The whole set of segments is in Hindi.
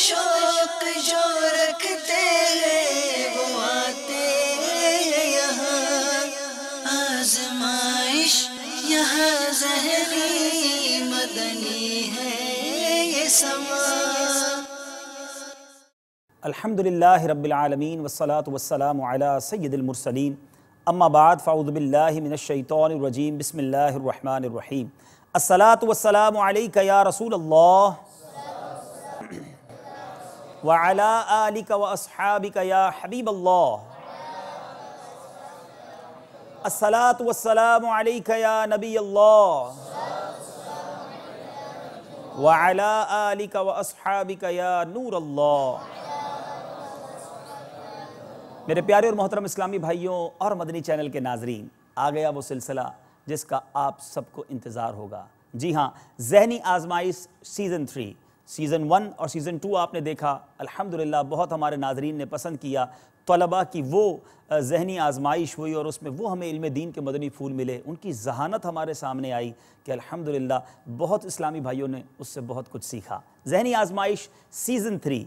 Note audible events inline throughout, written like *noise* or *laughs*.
शोक जो रखते हैं वो आते हैं यहाँ आजमाइश यहाँ जहरी मदनी है ये समा من الشيطان الرجيم वसलाम الله الرحمن الرحيم الصلاة والسلام عليك يا रसूल الله वला आलिक का वसहाबिक या हबीब अल्लाह असलात वसलाम या नबी अल्लाह वला आलिक वसहाबिक या नूर अल्लाह मेरे प्यारे और मोहतरम इस्लामी भाइयों और मदनी चैनल के नाजरीन आ गया वो सिलसिला जिसका आप सबको इंतज़ार होगा जी हाँ Zehni Azmaish season three season one और सीज़न टू आपने देखा अल्हम्दुलिल्लाह बहुत हमारे नाजरीन ने पसंद किया तलबा की वो जहनी आजमाइश हुई और उसमें वो हमें इल्म दीन के मदनी फूल मिले उनकी जहानत हमारे सामने आई कि अल्हम्दुलिल्लाह बहुत इस्लामी भाइयों ने उससे बहुत कुछ सीखा जहनी आजमाइश सीज़न थ्री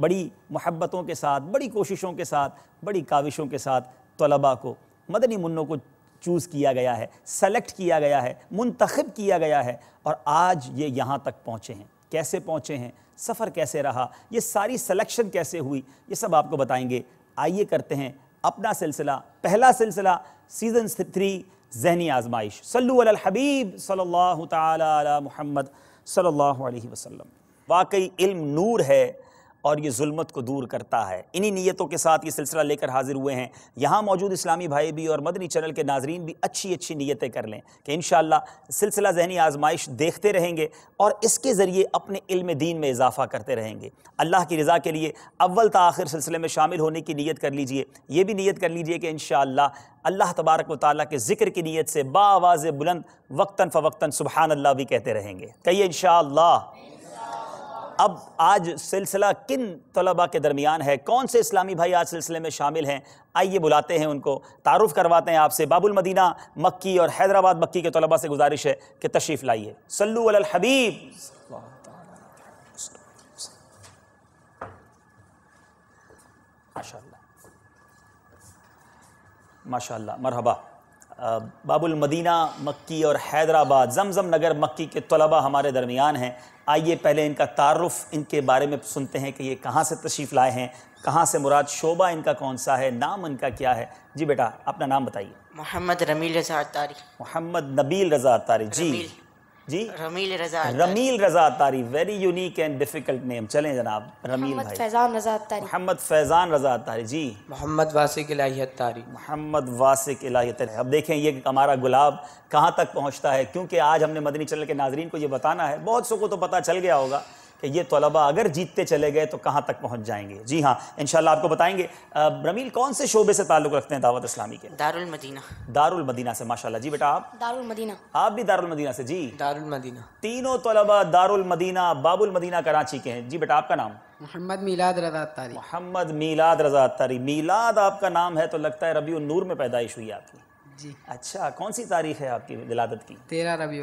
बड़ी मोहब्बतों के साथ बड़ी कोशिशों के साथ बड़ी काविशों के साथ तलबा को मदनी मुन्नों को चूज़ किया गया है सेलेक्ट किया गया है मुंतखब किया गया है और आज ये यहाँ तक पहुँचे हैं कैसे पहुँचे हैं सफ़र कैसे रहा ये सारी सिलेक्शन कैसे हुई ये सब आपको बताएंगे आइए करते हैं अपना सिलसिला पहला सिलसिला सीज़न थ्री जहनी आजमाइश सल्लु अल हबीब सल्लल्लाहु ताला अला मोहम्मद सल्लल्लाहु अलैहि वसल्लम वाकई इल्म नूर है और ये जुल्मत को दूर करता है इन्हीं नीयतों के साथ ये सिलसिला लेकर हाजिर हुए हैं यहाँ मौजूद इस्लामी भाई भी और मदनी चैनल के नाजरीन भी अच्छी अच्छी नीयतें कर लें कि इन सिलसिला जहनी आजमाइश देखते रहेंगे और इसके ज़रिए अपने इल्म दीन में इजाफ़ा करते रहेंगे अल्लाह की रज़ा के लिए अव्वल त आखिर सिलसिले में शामिल होने की नीयत कर लीजिए ये भी नीयत कर लीजिए कि इन अल्लाह तबारक व ताली के ज़िक्र की नीयत से बाज़ बुलंद वक्ता फ़वक्ता सुबहान भी कहते रहेंगे कहिए इन अब आज सिलसिला किन तलबा के दरमियान है कौन से इस्लामी भाई आज सिलसिले में शामिल हैं आइए बुलाते हैं उनको तारुफ़ करवाते हैं आपसे बाबुल मदीना मक्की और हैदराबाद मक्की के तलबा से गुजारिश है कि तशरीफ़ लाइए सल्लू अल हबीब माशाल्लाह मरहबा बाबुल मदीना मक्की और हैदराबाद जमजम नगर मक्की के तलबा हमारे दरमियान हैं आइए पहले इनका तारफ़ इनके बारे में सुनते हैं कि ये कहाँ से तशरीफ़ लाए हैं कहाँ से मुराद शोबा इनका कौन सा है नाम इनका क्या है जी बेटा अपना नाम बताइए मोहम्मद रमील रज़ा तारी मोहम्मद नबील रज़ा तारी जी जी रमील रजा रमील रजा तारी very unique and difficult name चलें जनाब रमील भाई फैजान रजा तारी मोहम्मद फैजान रजा तारी जी मोहम्मद वासिक इलाहियत तारी मोहम्मद वासिक इलाहियत तारी अब देखें ये हमारा गुलाब कहाँ तक पहुँचता है क्योंकि आज हमने मदनी चल के नाजरीन को ये बताना है बहुत सो को तो पता चल गया होगा कि ये तलबा अगर जीतते चले गए तो कहाँ तक पहुँच जाएंगे जी हाँ इन आपको बताएंगे रमील कौन से शोबे से ताल्लुक़ रखते हैं दावत इस्लामी के दारुल मदीना से माशाल्लाह जी बेटा आप दारुल आप भी दारदीना से जी दारुल तीनों तलबा दारदीना बाबुल मदीना कराची के हैं जी बेटा आपका नाम मोहम्मद मीलाद रजा तारी मोहम्मद मीलाद रजा तारी मीलाद आपका नाम है तो लगता है रबी नूर में पैदाइश हुई आपकी जी अच्छा कौन सी तारीख है आपकी विलादत की तेरह रबी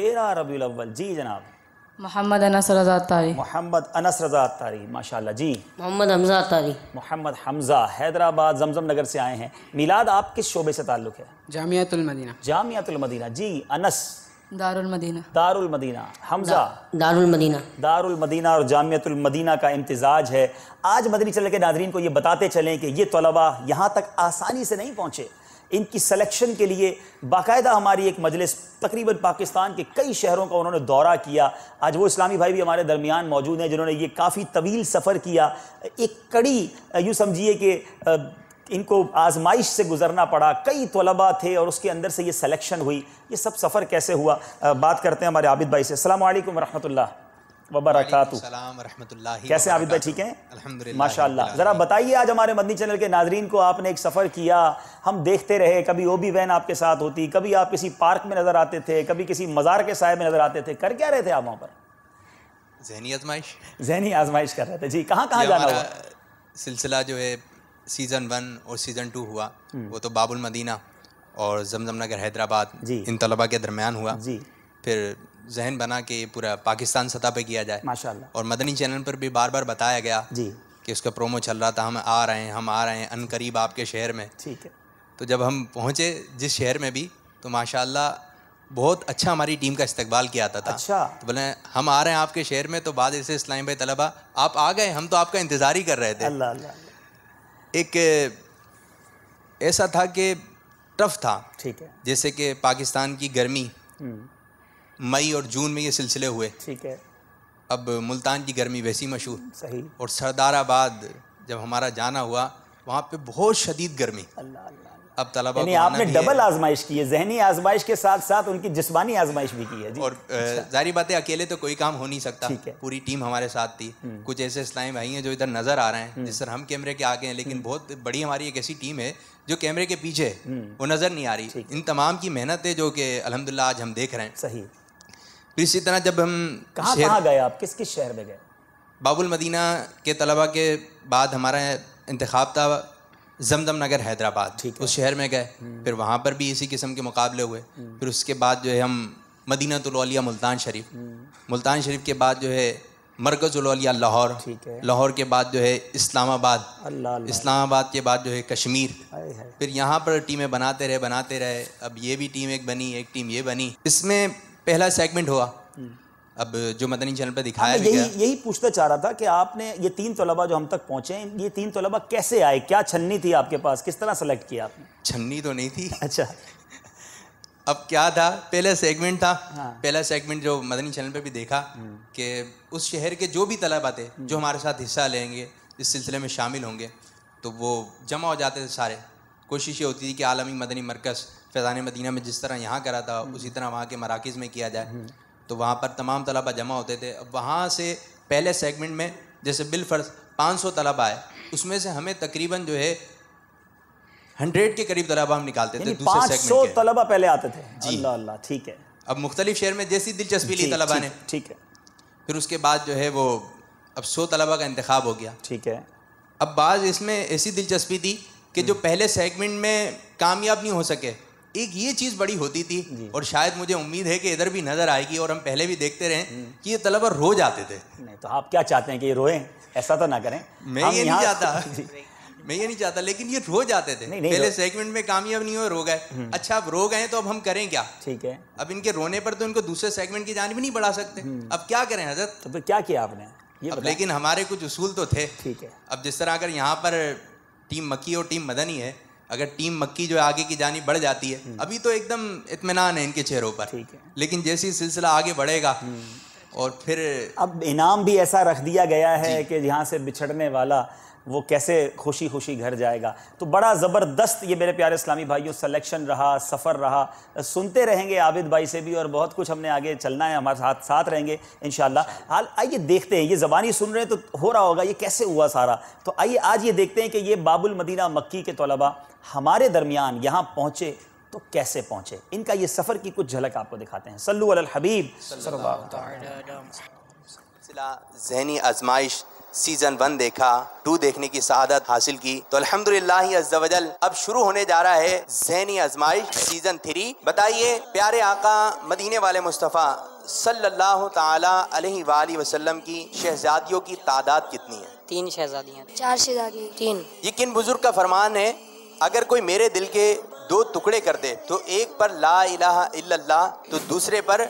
तेरह रबी जी जनाब मोहम्मद अनस रजा तारी मोहम्मद अनस रजा तारी माशाल्लाह जी मोहम्मद हमजा तारी मोहम्मद हमजा हैदराबाद जमजम नगर से आए हैं मिलाद आप किस शोबे से ताल्लुक़ है जामियातुलमदीना जामियातुलमदीना जी अनस दारुल मदीना दारुल मदीना हमजा दारुल मदीना दारुल मदीना और जामियतुल मदीना का इम्तजाज है आज मदनी चले के नाजरीन को ये बताते चलें कि ये तलबा यहाँ तक आसानी से नहीं पहुँचे इनकी सिलेक्शन के लिए बाकायदा हमारी एक मजलिस तकरीबन पाकिस्तान के कई शहरों का उन्होंने दौरा किया आज वो इस्लामी भाई भी हमारे दरमियान मौजूद हैं जिन्होंने ये काफ़ी तवील सफ़र किया एक कड़ी यूँ समझिए कि इनको आजमाइश से गुजरना पड़ा कई तलबा थे और उसके अंदर से ये सिलेक्शन हुई ये सब सफ़र कैसे हुआ बात करते हैं हमारे आबिद भाई से अल्लाम वरहमल कैसे आप ठीक हैं माशाल्लाह ज़रा बताइए आज हमारे मदनी चैनल के नाजरीन को आपने एक सफ़र किया हम देखते रहे कभी वो भी वैन आपके साथ होती कभी आप किसी पार्क में नज़र आते थे कभी किसी मज़ार के साय में नज़र आते थे कर क्या रहे थे आप वहाँ पर जहनी आजमाइश जहनी आजमाइश कर रहे थे जी कहाँ कहाँ जाना हुआ सिलसिला जो है सीज़न वन और सीज़न टू हुआ हम्म। वो तो बाबुल मदीना और जमजम नगर हैदराबाद इन तलबा के दरमियान हुआ जी फिर जहन बना के पूरा पाकिस्तान सतह पे किया जाए माशाल्लाह और मदनी चैनल पर भी बार बार बताया गया जी कि उसका प्रोमो चल रहा था हम आ रहे हैं हम आ रहे हैं अन करीब आपके शहर में ठीक है तो जब हम पहुँचे जिस शहर में भी तो माशाल्लाह बहुत अच्छा हमारी टीम का इस्तेबाल किया आता था अच्छा तो बोले हम आ रहे हैं आपके शहर में तो बाद इसे इस्लाम भाई तलबा आप आ गए हम तो आपका इंतज़ार ही कर रहे थे अल्लाह अल्लाह एक ऐसा था कि टफ था ठीक है जैसे कि पाकिस्तान की गर्मी हम्म। मई और जून में ये सिलसिले हुए ठीक है अब मुल्तान की गर्मी वैसी मशहूर सही और सरदाराबाद जब हमारा जाना हुआ वहाँ पे बहुत शदीद गर्मी अब तलाबा आपने डबल आजमाइश की है जहनी आजमाइश के साथ साथ उनकी जिसमानी आजमाइश भी की है जी। और अच्छा। जारी बात है अकेले तो कोई काम हो नहीं सकता पूरी टीम हमारे साथ थी हम्म। कुछ ऐसे इस्लामी भाई हैं जो इधर नजर आ रहे हैं हम्म। जिस तरह हम कैमरे के आगे हैं लेकिन हम्म। बहुत बड़ी हमारी एक ऐसी टीम है जो कैमरे के पीछे वो नजर नहीं आ रही इन तमाम की मेहनत है जो कि अलहमदिल्ला आज हम देख रहे हैं सही फिर इसी तरह जब हम कहाँ गए आप किस किस शहर में गए बाबुल मदीना के तलबा के बाद हमारा इंतखब था जमदम नगर हैदराबाद ठीक उस शहर में गए हम्म। फिर वहाँ पर भी इसी किस्म के मुकाबले हुए हम्म। फिर उसके बाद जो है हम मदीना तलिया मुल्तान शरीफ हम्म। मुल्तान शरीफ के बाद जो है मरकज़लिया लाहौर लाहौर के बाद जो है इस्लामाबाद इस्लामाबाद के बाद जो है कश्मीर फिर यहाँ पर टीमें बनाते रहे बनाते रहे अब ये भी टीम एक बनी एक टीम ये बनी इसमें पहला सेगमेंट हुआ हम्म। अब जो मदनी चैनल पर हाँ, दिखाया यही यही पूछना चाह रहा था कि आपने ये तीन तलबा जो हम तक पहुंचे ये तीन तलबा कैसे आए क्या छन्नी थी आपके पास किस तरह सेलेक्ट किया आपने छन्नी तो नहीं थी अच्छा अब क्या था पहला सेगमेंट था हाँ। पहला सेगमेंट जो मदनी चैनल पर भी देखा हम्म। कि उस शहर के जो भी तलबा थे जो हम्म। हमारे साथ हिस्सा लेंगे इस सिलसिले में शामिल होंगे तो वो जमा हो जाते थे सारे कोशिश ये होती थी कि आलमी मदनी मरकज़ फैज़ान मदीना में जिस तरह यहाँ करा था हम्म। उसी तरह वहाँ के मराकज़ में किया जाए हम्म। तो वहाँ पर तमाम तलबा जमा होते थे अब वहाँ से पहले सेगमेंट में जैसे बिलफर्ज पाँच सौ तलबा आए उसमें से हमें तकरीबन जो है हंड्रेड के करीब तलबा हम निकालते थे सौ तलबा पहले आते थे जी अल्लाह ठीक है अब मुख्तलिफ शहर में जैसी दिलचस्पी ली तलबा ने ठीक है फिर उसके बाद जो है वो अब सौ तलबा का इंतखा हो गया ठीक है अब बाज इसमें ऐसी दिलचस्पी थी कि जो हम्म। पहले सेगमेंट में कामयाब नहीं हो सके एक ये चीज़ बड़ी होती थी और शायद मुझे उम्मीद है कि इधर भी नज़र आएगी और हम पहले भी देखते रहे हम्म। कि ये तलबा रो जाते थे नहीं तो आप क्या चाहते हैं कि ये रोए ऐसा तो ना करें मैं ये नहीं चाहता *laughs* मैं ये नहीं चाहता लेकिन ये रो जाते थे नहीं, नहीं पहले सेगमेंट में कामयाब नहीं हुए रो गए हम्म। अच्छा अब रो गए तो अब हम करें क्या ठीक है अब इनके रोने पर तो इनको दूसरे सेगमेंट की जान भी नहीं बढ़ा सकते हम्म। अब क्या करें हजरत तो फिर क्या किया आपने ये अब लेकिन हमारे कुछ उसूल तो थे ठीक है अब जिस तरह अगर यहाँ पर टीम मक्की और टीम मदनी है अगर टीम मक्की जो आगे की जानी बढ़ जाती है हम्म। अभी तो एकदम इतमान है इनके चेहरों पर ठीक है लेकिन जैसे ही सिलसिला आगे बढ़ेगा हम्म। और फिर अब इनाम भी ऐसा रख दिया गया है कि यहाँ से बिछड़ने वाला वो कैसे खुशी खुशी घर जाएगा तो बड़ा ज़बरदस्त ये मेरे प्यारे इस्लामी भाइयों सेलेक्शन रहा सफ़र रहा सुनते रहेंगे आबिद भाई से भी और बहुत कुछ हमने आगे चलना है हमारे साथ साथ रहेंगे इन हाल आइए देखते हैं ये ज़बानी सुन रहे हैं तो हो रहा होगा ये कैसे हुआ सारा तो आइए आज ये देखते हैं कि ये बाबुल मदीना मक्की के तलबा हमारे दरमियान यहाँ पहुँचे तो कैसे पहुँचे इनका ये सफ़र की कुछ झलक आपको दिखाते हैं सल्लू अल हबीब जहनी आजमाइश सीजन वन देखा टू देखने की शहादत हासिल की तो अल्हम्दुलिल्लाह अब शुरू होने जा रहा है जहनी आजमाइश सीजन थ्री बताइए प्यारे आका मदीने वाले मुस्तफ़ा सल्लल्लाहु ताला अलैहि वसल्लम की शहजादियों की तादाद कितनी है तीन शहजादियाँ चार शहजादी तीन ये किन बुजुर्ग का फरमान है अगर कोई मेरे दिल के दो टुकड़े कर दे तो एक पर ला इलाहा इल्लल्लाह तो दूसरे पर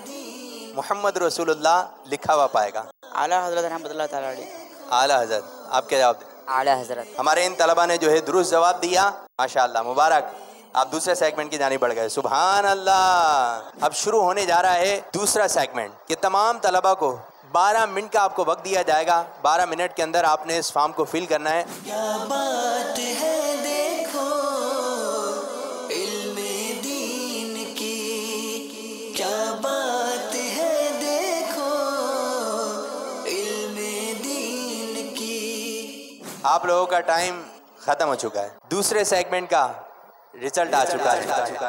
मोहम्मद रसूलुल्लाह लिखा हुआ पाएगा आला हजरत रहमतुल्लाह रहमत आला हजरत आप क्या जवाब दें आला हजरत हमारे इन तलबा ने जो है दुरुस्त जवाब दिया माशाल्लाह मुबारक आप दूसरे सेगमेंट की जानी बढ़ गए सुबहान अल्लाह अब शुरू होने जा रहा है दूसरा सेगमेंट कि तमाम तलबा को 12 मिनट का आपको वक्त दिया जाएगा 12 मिनट के अंदर आपने इस फॉर्म को फिल करना है, क्या बात है आप लोगों का टाइम खत्म हो चुका है दूसरे सेगमेंट का रिजल्ट आ चुका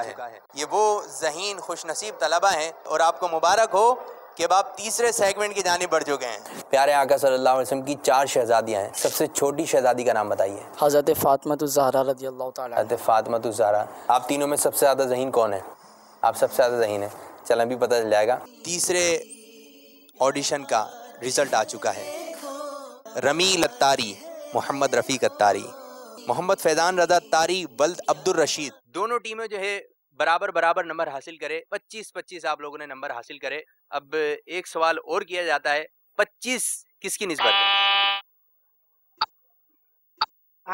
है ये वो जहीन खुश नसीब तलबा है और आपको मुबारक हो कि अब आप तीसरे सेगमेंट की जानी बढ़ चुके हैं प्यारे आका सल्लल्लाहु अलैहि वसल्लम की चार शहजादियां हैं सबसे छोटी शहजादी का नाम बताइए हज़रत फातमत हज़रत आप तीनों में सबसे ज़्यादा जहीन कौन है आप सबसे ज़्यादा जहीन है चल अभी पता चल जाएगा तीसरे ऑडिशन का रिजल्ट आ चुका है रमी लत्तारी मोहम्मद रफ़ीक अत्तारी मोहम्मद फैज़ान रजा अत्तारी बल्द अब्दुल रशीद दोनों टीमें जो है बराबर बराबर नंबर हासिल करे 25-25 आप लोगों ने नंबर हासिल करे अब एक सवाल और किया जाता है 25 किसकी नस्बत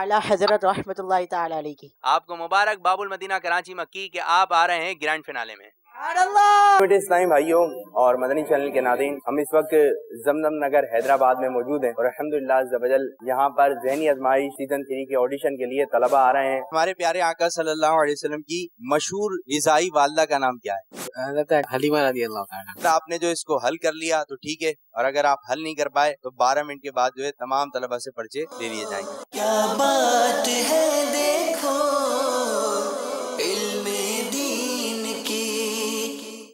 आला हजरत रहमतुल्लाह ताला की आपको मुबारक बाबुल मदीना कराची मक्की के आप आ रहे हैं ग्रैंड फिनाले में इस्लामी भाइयों और मदनी चैनल के नादीन हम इस वक्त जमदम नगर हैदराबाद में मौजूद हैं और अहमदुल्लाजल यहाँ पर जहनी आजमाई सीजन थ्री के ऑडिशन के लिए तलबा आ रहे हैं हमारे प्यारे आका सल्लल्लाहु अलैहि वसल्लम की मशहूर रिजाई वालदा का नाम क्या है तो आपने जो इसको हल कर लिया तो ठीक है और अगर आप हल नहीं कर पाए तो बारह मिनट के बाद जो है तमाम तलबा ऐसी पर्चे ले लिए जाएंगे क्या बात है देखो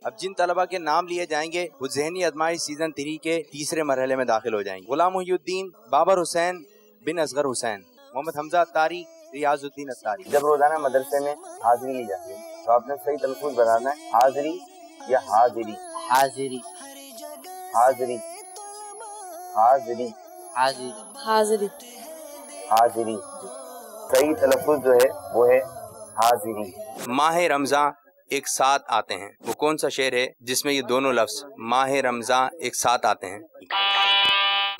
अब जिन तलबा के नाम लिए जाएंगे वो जहनी आजमाइश सीजन थ्री के तीसरे मरहले में दाखिल हो जाएंगे गुलाम मुहुद्दीन बाबर हुसैन बिन असगर हुसैन मोहम्मद हमजा तारी रियाजुद्दीन अतारी जब रोजाना मदरसे में हाजिरी ली जाती है तो आपने सही तलफुज बनाना है हाजिरी या हाजिरी हाजिरी हाजिरी हाजिरी हाजिरी हाजिरी हाजिरी सही तलफुज जो है वो है हाजिरी माह रमजान एक साथ आते हैं वो कौन सा शेर है जिसमें ये दोनों लफ्ज माह रमजान एक साथ आते हैं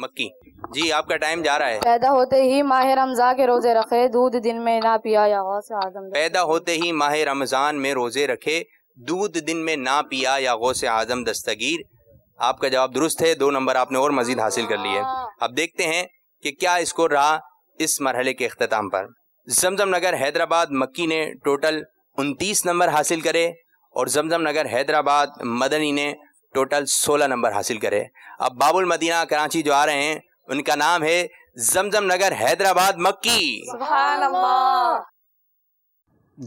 मक्की जी आपका टाइम जा रहा है पैदा होते ही माह रमजान के रोजे रखे दूध दिन में ना पिया या गौस आजम पैदा होते ही माह रमजान में रोजे रखे दूध दिन में ना पिया या गौस आजम दस्तगीर आपका जवाब दुरुस्त है दो नंबर आपने और मजीद हासिल कर लिए हाँ। अब देखते हैं कि क्या इसको रहा इस मरहले के अख्ताम पर जमजम नगर हैदराबाद मक्की ने टोटल उनतीस नंबर हासिल करे और जमजम नगर हैदराबाद मदनी ने टोटल सोलह नंबर हासिल करे अब बाबुल मदीना कराची जो आ रहे हैं उनका नाम है जमजम नगर हैदराबाद मक्की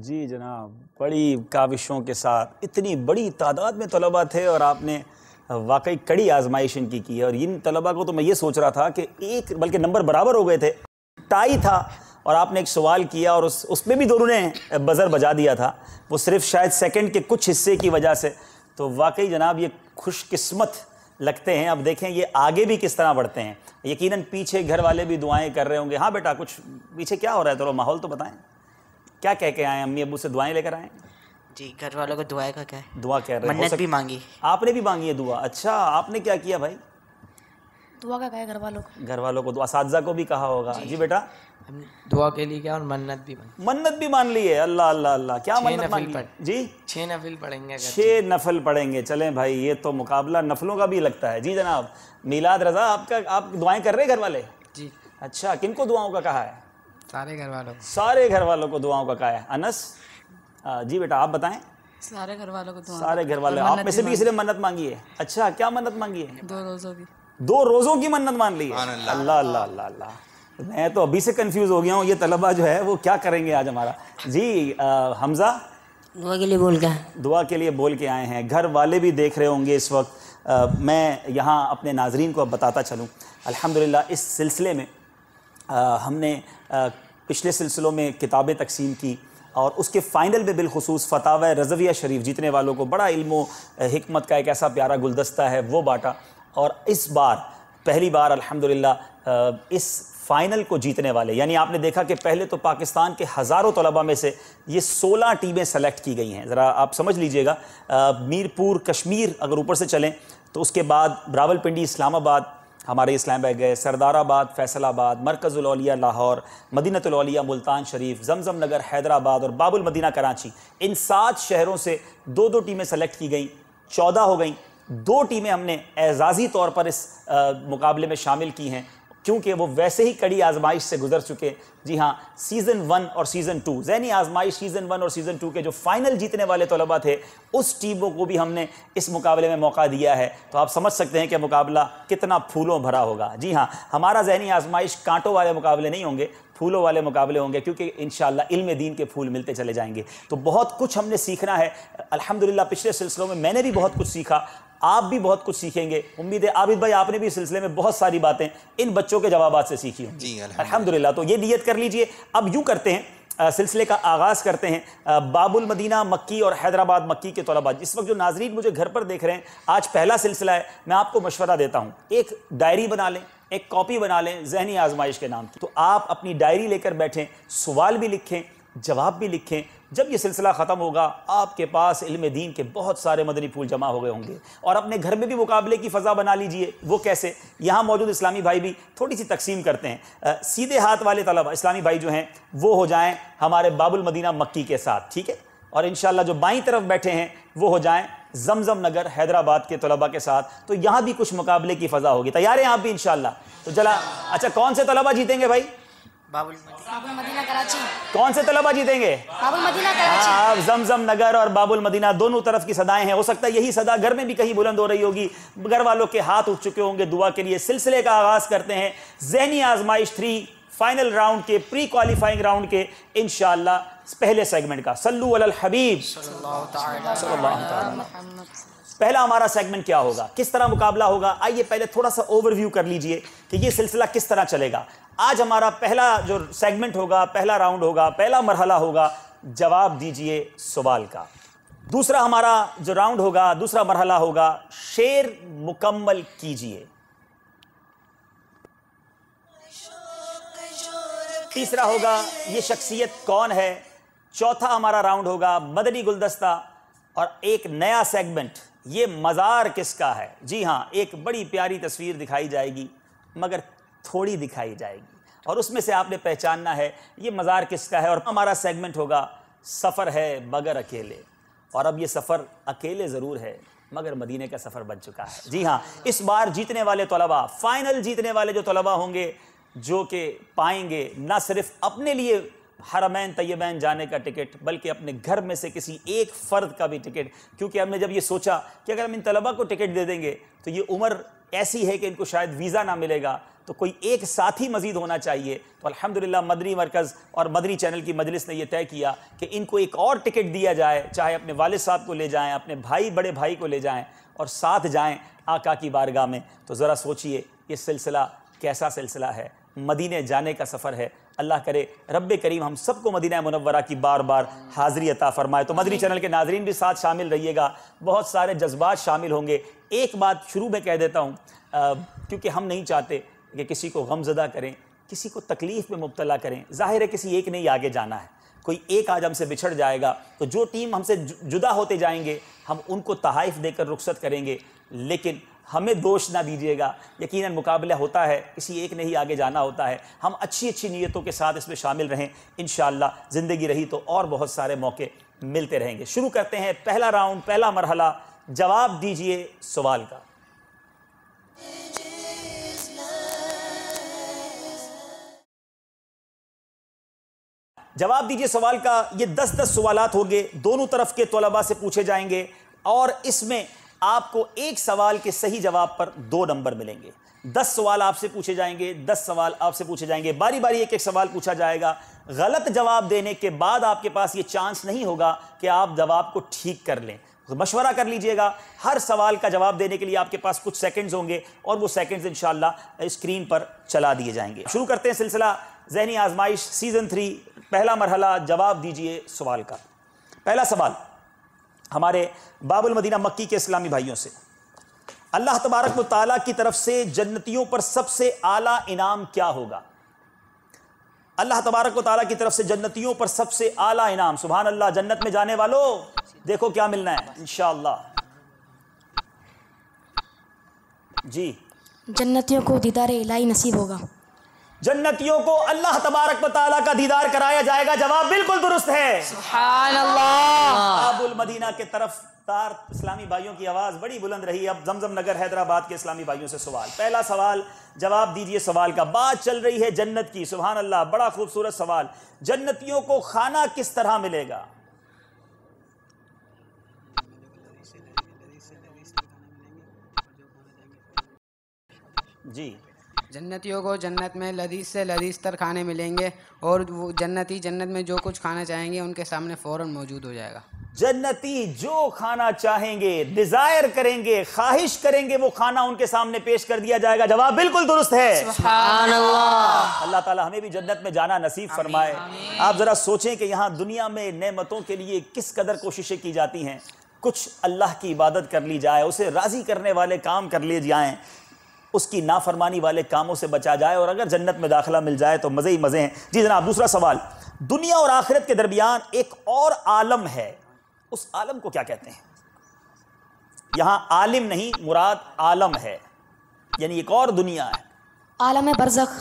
जी जनाब बड़ी काविशों के साथ इतनी बड़ी तादाद में तलबा थे और आपने वाकई कड़ी आजमाइश इनकी की है और इन तलबा को तो मैं ये सोच रहा था कि एक बल्कि नंबर बराबर हो गए थे टाई था और आपने एक सवाल किया और उस उसमें भी दोनों ने बज़र बजा दिया था वो सिर्फ शायद सेकंड के कुछ हिस्से की वजह से तो वाकई जनाब ये खुशकिस्मत लगते हैं अब देखें ये आगे भी किस तरह बढ़ते हैं यकीनन पीछे घर वाले भी दुआएं कर रहे होंगे हाँ बेटा कुछ पीछे क्या हो रहा है थोड़ा तो माहौल तो बताएं क्या कह के आए अम्मी अबू से दुआएं लेकर आए जी घर वालों को दुआ का क्या है दुआ कह रहे हैं भी मांगी आपने भी मांगी है दुआ अच्छा आपने क्या किया भाई दुआ का कहा घर वालों को घर वालों को दुआ साजा को भी कहा होगा जी, जी बेटा दुआ के लिए क्या और मन्नत भी मन्नत भी मान ली है अल्लाह अल्लाह अल्लाह क्या मन्नत मान ली जी छह नफिल पढ़ेंगे छह नफल पढ़ेंगे चलें भाई ये तो मुकाबला नफलों का भी लगता है जी जनाब मिलाद रजा आपका आप दुआएं कर रहे घर वाले जी अच्छा किन को दुआओं का कहा है सारे घर वालों सारे घर वालों को दुआओं का कहा है अनस जी बेटा आप बताएं सारे घर वालों को सारे घर वाले आप में से भी इसलिए मन्नत मांगी है अच्छा क्या मन्नत मांगी है दो रोज़ों की दो रोज़ों की मन्नत मान ली है अल्लाह अल्लाह अल्लाह अल्लाह मैं तो अभी से कंफ्यूज हो गया हूँ ये तलबा जो है वो क्या करेंगे आज हमारा जी आ, हमजा दुआ के लिए बोल के दुआ के लिए बोल के आए हैं घर वाले भी देख रहे होंगे इस वक्त आ, मैं यहाँ अपने नाजरीन को अब बताता चलूँ अल्हम्दुलिल्लाह इस सिलसिले में आ, हमने आ, पिछले सिलसिलों में किताबें तकसीम की और उसके फ़ाइनल में बिलखसूस फताव रजविया शरीफ जीतने वालों को बड़ा इल्मो हिकमत का एक ऐसा प्यारा गुलदस्ता है वो बाँटा और इस बार पहली बार अल्हम्दुलिल्लाह इस फाइनल को जीतने वाले यानी आपने देखा कि पहले तो पाकिस्तान के हज़ारों तलबा में से ये 16 टीमें सेलेक्ट की गई हैं ज़रा आप समझ लीजिएगा मीरपुर कश्मीर अगर ऊपर से चलें तो उसके बाद रावलपिंडी इस्लामाबाद हमारे बैग गए सरदाराबाद फैसलाबाद मरकज़ुलौलिया लाहौर मदीनतलौलिया मुल्तान शरीफ जमजम नगर हैदराबाद और बाबुल मदीना कराची इन सात शहरों से दो दो टीमें सेलेक्ट की गई चौदह हो गई दो टीमें हमने एजाज़ी तौर पर इस आ, मुकाबले में शामिल की हैं क्योंकि वो वैसे ही कड़ी आजमाइश से गुजर चुके जी हाँ सीज़न वन और season two Zehni Azmaish season one और सीज़न टू के जो फाइनल जीतने वाले तलबा थे उस टीमों को भी हमने इस मुकाबले में मौका दिया है तो आप समझ सकते हैं कि मुकाबला कितना फूलों भरा होगा जी हाँ हमारा जहनी आजमाइश कांटों वाले मुकाबले नहीं होंगे फूलों वाले मुकाबले होंगे क्योंकि इन इल्म दीन के फूल मिलते चले जाएंगे तो बहुत कुछ हमने सीखना है अल्हम्दुलिल्लाह पिछले सिलसिलों में मैंने भी बहुत कुछ सीखा आप भी बहुत कुछ सीखेंगे उम्मीद है आबिद भाई आपने भी इस सिलसिले में बहुत सारी बातें इन बच्चों के जवाब से सीखी होंगी अलहमदिल्ला तो ये नीयत कर लीजिए अब यूँ करते हैं सिलसिले का आगाज़ करते हैं बाबुल मदीना मक्की और हैदराबाद मक्की के तलबा इस वक्त जो नाजरीन मुझे घर पर देख रहे हैं आज पहला सिलसिला है मैं आपको मशवरा देता हूँ एक डायरी बना लें एक कॉपी बना लें जहनी आजमाइश के नाम तो आप अपनी डायरी लेकर बैठें सवाल भी लिखें जवाब भी लिखें जब यह सिलसिला ख़त्म होगा आपके पास इल्म दीन के बहुत सारे मदनी फूल जमा हो गए होंगे और अपने घर में भी मुकाबले की फ़ज़ा बना लीजिए वो कैसे यहाँ मौजूद इस्लामी भाई भी थोड़ी सी तकसीम करते हैं आ, सीधे हाथ वाले तलबा इस्लामी भाई जो हैं वो हो जाएँ हमारे बाबुल मदीना मक्की के साथ ठीक है और इन जो बाई तरफ बैठे हैं वो हो जाएँ जमजम नगर हैदराबाद के तलबा के साथ तो यहाँ भी कुछ मुकाबले की फ़ज़ा होगी तैयार हैं आप भी इन शाला तो चला अच्छा कौन से तलबा जीतेंगे भाई बाबुल मदीना कराची कौन से तलबा जीतेंगे बाबुल मदीना कराची आप हाँ, जमजम नगर और बाबुल मदीना दोनों तरफ की सदाएं हैं हो सकता है यही सदा घर में भी कहीं बुलंद हो रही होगी घर वालों के हाथ उठ चुके होंगे दुआ के लिए सिलसिले का आगाज करते हैं Zehni Azmaish three final round के प्री क्वालिफाइंग राउंड के इन पहले सेगमेंट का सल्लू अल हबीब पहला हमारा सेगमेंट क्या होगा किस तरह मुकाबला होगा आइए पहले थोड़ा सा ओवरव्यू कर लीजिए कि ये सिलसिला किस तरह चलेगा आज हमारा पहला जो सेगमेंट होगा पहला राउंड होगा पहला मरहला होगा जवाब दीजिए सवाल का दूसरा हमारा जो राउंड होगा दूसरा मरहला होगा शेर मुकम्मल कीजिए तीसरा होगा ये शख्सियत कौन है चौथा हमारा राउंड होगा मदनी गुलदस्ता और एक नया सेगमेंट ये मज़ार किसका है जी हाँ एक बड़ी प्यारी तस्वीर दिखाई जाएगी मगर थोड़ी दिखाई जाएगी और उसमें से आपने पहचानना है ये मज़ार किसका है और हमारा सेगमेंट होगा सफ़र है बगर अकेले और अब ये सफ़र अकेले ज़रूर है मगर मदीने का सफ़र बन चुका है जी हाँ इस बार जीतने वाले तलबा फाइनल जीतने वाले जो तलबा होंगे जो कि पाएंगे ना सिर्फ अपने लिए हरमैन तयबैन जाने का टिकट बल्कि अपने घर में से किसी एक फ़र्द का भी टिकट क्योंकि हमने जब ये सोचा कि अगर हम इन तलबा को टिकट दे देंगे तो ये उम्र ऐसी है कि इनको शायद वीज़ा ना मिलेगा तो कोई एक साथी मजीद होना चाहिए तो अलहमदिल्ला मदनी मरकज़ और मदनी चैनल की मजलिस ने यह तय किया कि इनको एक और टिकट दिया जाए चाहे अपने वाले साहब को ले जाएँ अपने भाई बड़े भाई को ले जाएँ और साथ जाएँ आका की बारगाह में तो ज़रा सोचिए ये सिलसिला कैसा सिलसिला है मदीने जाने का सफ़र है अल्लाह करे रब करीम हम सबको मदीना मनवरा की बार बार हाज़िरी अता फ़रमाए तो मदनी चैनल के नाजरीन भी साथ शामिल रहिएगा बहुत सारे जज्बात शामिल होंगे एक बात शुरू में कह देता हूँ क्योंकि हम नहीं चाहते कि किसी को गमजदा करें किसी को तकलीफ़ में मुबतला करें ज़ाहिर है किसी एक ने ही आगे जाना है कोई एक आज हमसे बिछड़ जाएगा तो जो टीम हमसे जुदा होते जाएंगे हम उनको तहाइफ देकर रुखसत करेंगे लेकिन हमें दोष ना दीजिएगा यकीनन मुकाबला होता है किसी एक ने ही आगे जाना होता है हम अच्छी अच्छी नीयतों के साथ इसमें शामिल रहें इन ज़िंदगी रही तो और बहुत सारे मौके मिलते रहेंगे शुरू करते हैं पहला राउंड पहला मरहला जवाब दीजिए सवाल का जवाब दीजिए सवाल का ये दस दस सवाल होंगे दोनों तरफ के तलबा से पूछे जाएंगे और इसमें आपको एक सवाल के सही जवाब पर दो नंबर मिलेंगे दस सवाल आपसे पूछे जाएंगे दस सवाल आपसे पूछे जाएंगे बारी बारी एक एक सवाल पूछा जाएगा गलत जवाब देने के बाद आपके पास ये चांस नहीं होगा कि आप जवाब को ठीक कर लें मशवरा कर लीजिएगा हर सवाल का जवाब देने के लिए आपके पास कुछ सेकंड्स होंगे और वो सेकंड्स इंशाल्लाह स्क्रीन पर चला दिए जाएंगे शुरू करते हैं सिलसिला जहनी आजमाइश सीज़न थ्री पहला मरहला जवाब दीजिए सवाल का पहला सवाल हमारे बाबुल मदीना मक्की के इस्लामी भाइयों से अल्लाह तबारक ताली की तरफ से जन्नतियों पर सबसे आला इनाम क्या होगा अल्लाह तबारक ताली की तरफ से जन्नतियों पर सबसे आला इनाम सुबह अल्लाह जन्नत में जाने वालों देखो क्या मिलना है इनशाला जी जन्नतियों को दीदार इलाही नसीब होगा जन्नतियों को अल्लाह तबारक ताला का दीदार कराया जाएगा जवाब बिल्कुल दुरुस्त है अबुल मदीना के तरफ तार इस्लामी भाइयों की आवाज बड़ी बुलंद रही अब जमजम नगर हैदराबाद के इस्लामी भाइयों से सवाल पहला सवाल जवाब दीजिए सवाल का बात चल रही है जन्नत की सुबहान अल्लाह बड़ा खूबसूरत सवाल जन्नतियों को खाना किस तरह मिलेगा जी जन्नतियों को जन्नत में लदीस से लदीस तर खाने मिलेंगे और वो जन्नती जन्नत में जो कुछ खाना चाहेंगे उनके सामने फौरन मौजूद हो जाएगा जन्नती जो खाना चाहेंगे डिज़ायर करेंगे ख्वाहिश करेंगे वो खाना उनके सामने पेश कर दिया जाएगा जवाब बिल्कुल दुरुस्त है अल्लाह ताला हमें भी जन्नत में जाना नसीब फरमाए आप ज़रा सोचें कि यहाँ दुनिया में नेमतों के लिए किस कदर कोशिशें की जाती हैं कुछ अल्लाह की इबादत कर ली जाए उसे राज़ी करने वाले काम कर लिए जाए उसकी नाफरमानी वाले कामों से बचा जाए और अगर जन्नत में दाखिला मिल जाए तो मज़े ही मज़े हैं जी जनाब दूसरा सवाल दुनिया और आखिरत के दरमियान एक और आलम है उस आलम को क्या कहते हैं यहां आलिम नहीं मुराद आलम है यानी एक और दुनिया है आलम बरजख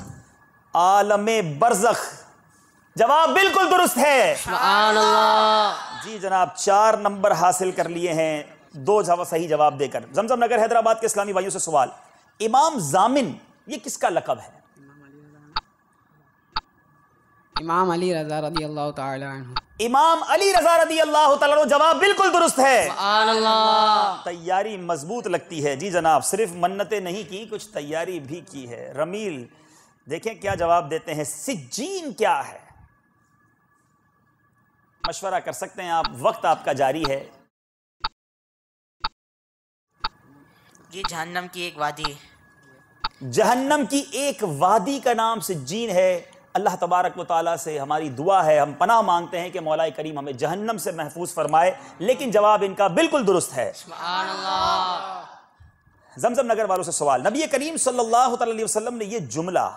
आलम बरजख जवाब बिल्कुल दुरुस्त है जी जनाब चार नंबर हासिल कर लिए हैं दो जवाब सही जवाब देकर जमजम नगर हैदराबाद के इस्लामी भाइयों से सवाल इमाम जामिन ये किसका लकब है इमाम अली रजा रदी अल्लाह इमाम अली रजा रदी अल्लाह जवाब बिल्कुल दुरुस्त है तैयारी मजबूत लगती है जी जनाब सिर्फ मन्नतें नहीं की कुछ तैयारी भी की है रमील देखें क्या जवाब देते हैं सिज्जीन क्या है मशवरा कर सकते हैं आप वक्त आपका जारी है ये जहन्नम की एक वादी जहन्नम की एक वादी का नाम सिज्जीन है अल्लाह तबारक वाली से हमारी दुआ है हम पनाह मांगते हैं कि मौलाए करीम हमें जहन्नम से महफूज फरमाए लेकिन जवाब इनका बिल्कुल दुरुस्त है जमजम नगर वालों से सवाल नबी करीम सल्लल्लाहु अलैहि वसल्लम ने यह जुमला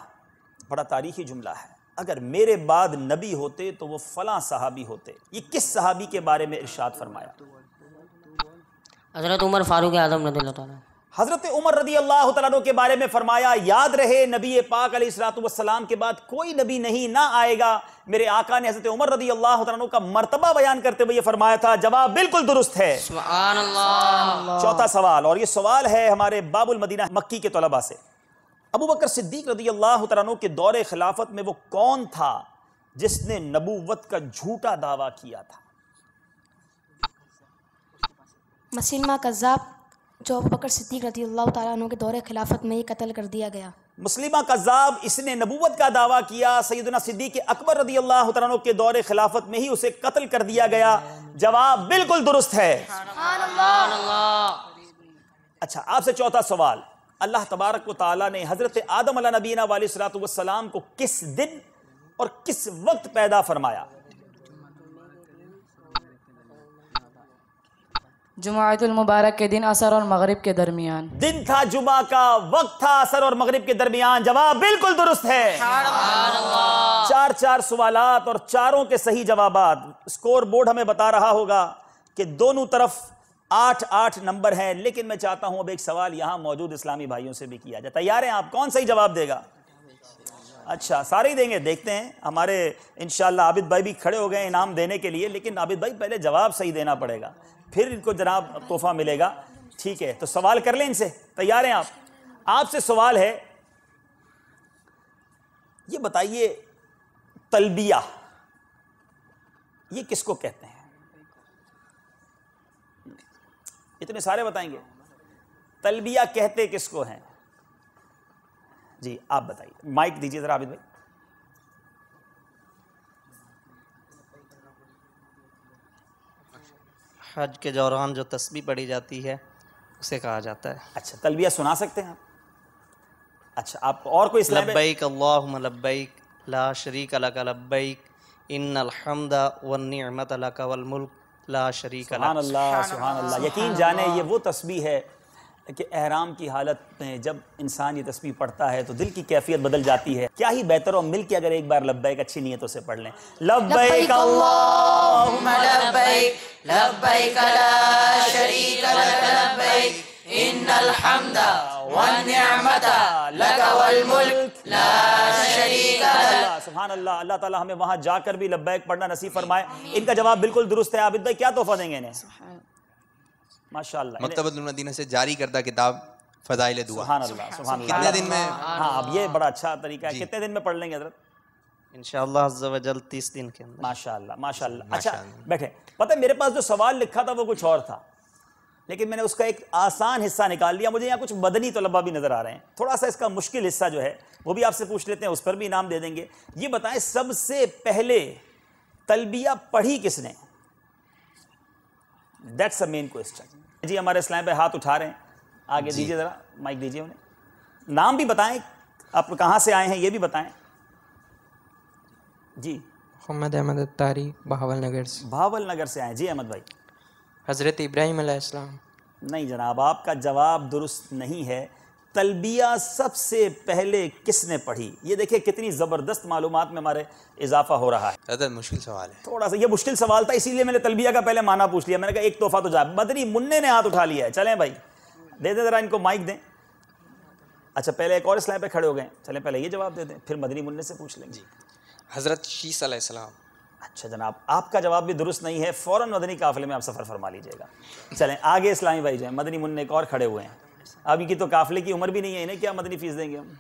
बड़ा तारीखी जुमला है अगर मेरे बाद नबी होते तो वो फला सहाबी होते ये किस सहाबी के बारे में इर्शाद फरमाया हजरत उमर फारूक आजम रदी हजरत उमर रदी अल्लाह तु के बारे में फरमाया याद रहे नबी पाक सलातम के बाद कोई नबी नहीं ना आएगा मेरे आका ने हजरत उमर रदी अल्लाह तु का मरतबा बयान करते हुए फरमाया था जवाब बिल्कुल दुरुस्त है चौथा सवाल और यह सवाल है हमारे बाबुल मदीना मक्की के तलबा से अबू बकर सिद्दीक रदी अल्लाह तु के दौरे खिलाफत में वो कौन था जिसने नबूवत का झूठा दावा किया था मसीमा कज़ाब जो अबू बकर सिद्दीक रजी अल्लाह तु के दौरे खिलाफत में ही कत्ल कर दिया गया मुस्लिमा कज़ाब इसने नबूवत का दावा किया सैदना सिद्दीक अकबर रदी अल्लाह तु के दौरे खिलाफत में ही उसे कत्ल कर दिया गया जवाब बिल्कुल दुरुस्त है अच्छा आपसे चौथा सवाल अल्लाह तबारक ताली ने हज़रत आदम नबीना वाली सलात को किस दिन और किस वक्त पैदा फरमाया जुमातुलमबारक के दिन असर और मगरब के दरमियान दिन था जुमा का वक्त था असर और मगरब के दरमियान जवाब बिल्कुल दुरुस्त है चार चार सवाल और चारों के सही जवाब स्कोर बोर्ड हमें बता रहा होगा कि दोनों तरफ आठ आठ नंबर हैं लेकिन मैं चाहता हूं अब एक सवाल यहां मौजूद इस्लामी भाइयों से भी किया जाए तैयार हैं आप कौन सही जवाब देगा अच्छा सारे ही देंगे देखते हैं हमारे इन आबिद भाई भी खड़े हो गए इनाम देने के लिए लेकिन आबिद भाई पहले जवाब सही देना पड़ेगा फिर इनको जनाब तोहफा मिलेगा ठीक है तो सवाल कर लें इनसे तैयार हैं आप आपसे सवाल है ये बताइए तलबिया ये किसको कहते हैं इतने सारे बताएंगे तलबिया कहते किसको हैं जी आप बताइए माइक दीजिए जरा आबिद भाई हज के दौरान जो तस्बी पढ़ी जाती है उसे कहा जाता है अच्छा तलबिया सुना सकते हैं आप अच्छा आप और कोई लब्बैक अल्लाह लब्बैक ला शरीक अलक लब्बैक इन अलहमदा वनमत अलक वलमुल्क ला शरीक सुबहान अल्लाह सुबहान अल्लाह यकीन जाने ये वो तस्बी है कि एहराम की हालत में जब इंसान ये तस्वीर पढ़ता है तो दिल की कैफियत बदल जाती है क्या ही बेहतर और मिल के अगर एक बार लब्बैक अच्छी नीयतों से पढ़ लें लब्बैक अल्लाह अल्लाह ताला हमें वहां जाकर भी लब्बैक पढ़ना नसीब फरमाए इनका जवाब बिल्कुल दुरुस्त है आबिद भाई क्या तोहफा देंगे इन्हें माशाल्लाह से जारी किताब फजाइल दुआ सुभान सुभान कितने दिन में हाँ, अब ये बड़ा अच्छा तरीका है कितने दिन में पढ़ लेंगे हजरत दिन के अंदर माशाल्लाह माशाल्लाह अच्छा बैठे पता है मेरे पास जो सवाल लिखा था वो कुछ और था लेकिन मैंने उसका एक आसान हिस्सा निकाल लिया मुझे यहाँ कुछ बदनी तलबा भी नज़र आ रहे हैं थोड़ा सा इसका मुश्किल हिस्सा जो है वो भी आपसे पूछ लेते हैं उस पर भी इनाम दे देंगे ये बताएं सबसे पहले तलबिया पढ़ी किसने दैट्स अ मेन क्वेश्चन जी हमारे स्लैम पे हाथ उठा रहे हैं आगे दीजिए ज़रा माइक दीजिए उन्हें नाम भी बताएं आप कहाँ से आए हैं ये भी बताएं जी मोहम्मद अहमद तारी बहावल नगर से बहावल नगर से आए जी अहमद भाई हज़रत इब्राहिम नहीं जनाब आपका जवाब दुरुस्त नहीं है तलबिया सबसे पहले किसने पढ़ी ये देखिए कितनी ज़बरदस्त मालूम में हमारे इजाफा हो रहा है मुश्किल सवाल है थोड़ा सा ये मुश्किल सवाल था इसीलिए मैंने तलबिया का पहले माना पूछ लिया मैंने कहा एक तोहफा तो जा बदरी मुन्ने ने हाथ उठा लिया है चलें भाई दे दें ज़रा इनको माइक दें अच्छा पहले एक और स्लाइड पर खड़े हो गए चलें पहले ये जवाब दे दें फिर मदनी मुन्ने से पूछ लेंगे जी हज़रत शीसम अच्छा जनाब आपका जवाब भी दुरुस्त नहीं है फ़ौरन मदनी काफिले में आप सफ़र फरमा लीजिएगा चलें आगे इस्लामी भाई जो है मदनी मुन्ने एक और खड़े हुए हैं अब इनकी तो काफले की उम्र भी नहीं है इन्हें क्या मदनी फीस देंगे हम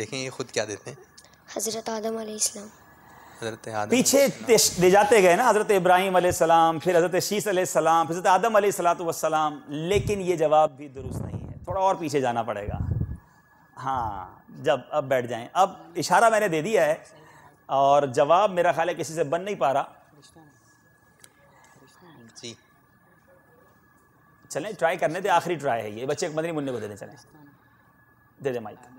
देखें ये खुद क्या देते हैं हज़रत आदम आदम पीछे दे जाते गए ना हज़रत इब्राहिम सलाम फिर हज़रत शीस सलाम हज़रत आदम सलाम लेकिन ये जवाब भी दुरुस्त नहीं है थोड़ा और पीछे जाना पड़ेगा हाँ जब अब बैठ जाएं अब इशारा मैंने दे दिया है और जवाब मेरा ख्याल है किसी से बन नहीं पा रहा चलें ट्राई करने दे आखिरी ट्राई है ये बच्चे एक मदनी मुन्ने को दे दें चलें दे दे माइक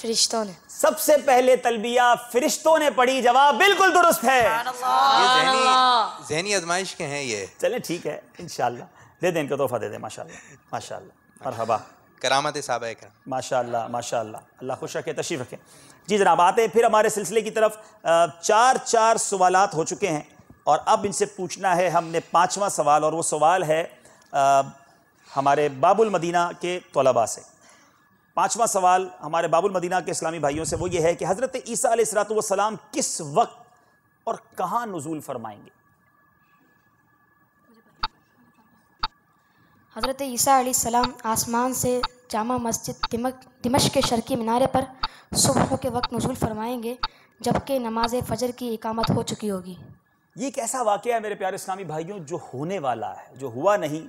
फरिश्तों ने सबसे पहले तलबिया फरिश्तों ने पढ़ी जवाब बिल्कुल दुरुस्त है जहनी आजमाइश के हैं ये चलें ठीक है इनशाला दे दें इनको तोहफा दे दें माशाल्लाह माशाल्लाह मरहबा करामत साहब माशाल्लाह माशाल्लाह अल्लाह खुश रखे तशरीफ रखें जी जनाब आते हैं फिर हमारे सिलसिले की तरफ चार चार सवालत हो चुके हैं और अब इनसे पूछना है हमने पाँचवा सवाल और वो सवाल है आ, हमारे बाबुल मदीना के तलबा से पाँचवा सवाल हमारे बाबुल मदीना के इस्लामी भाइयों से वो ये है कि हज़रत ईसा सलाम किस वक्त और कहाँ नजूल फरमाएंगे हज़रत ईसा सलाम आसमान से जामा मस्जिद दिमक दिमश के शर्की मीनारे पर सुबह के वक्त नजूल फरमाएंगे जबकि नमाज फ़जर की इकामत हो चुकी होगी ये एक ऐसा वाक़ है मेरे प्यारे इस्लामी भाइयों जो होने वाला है जो हुआ नहीं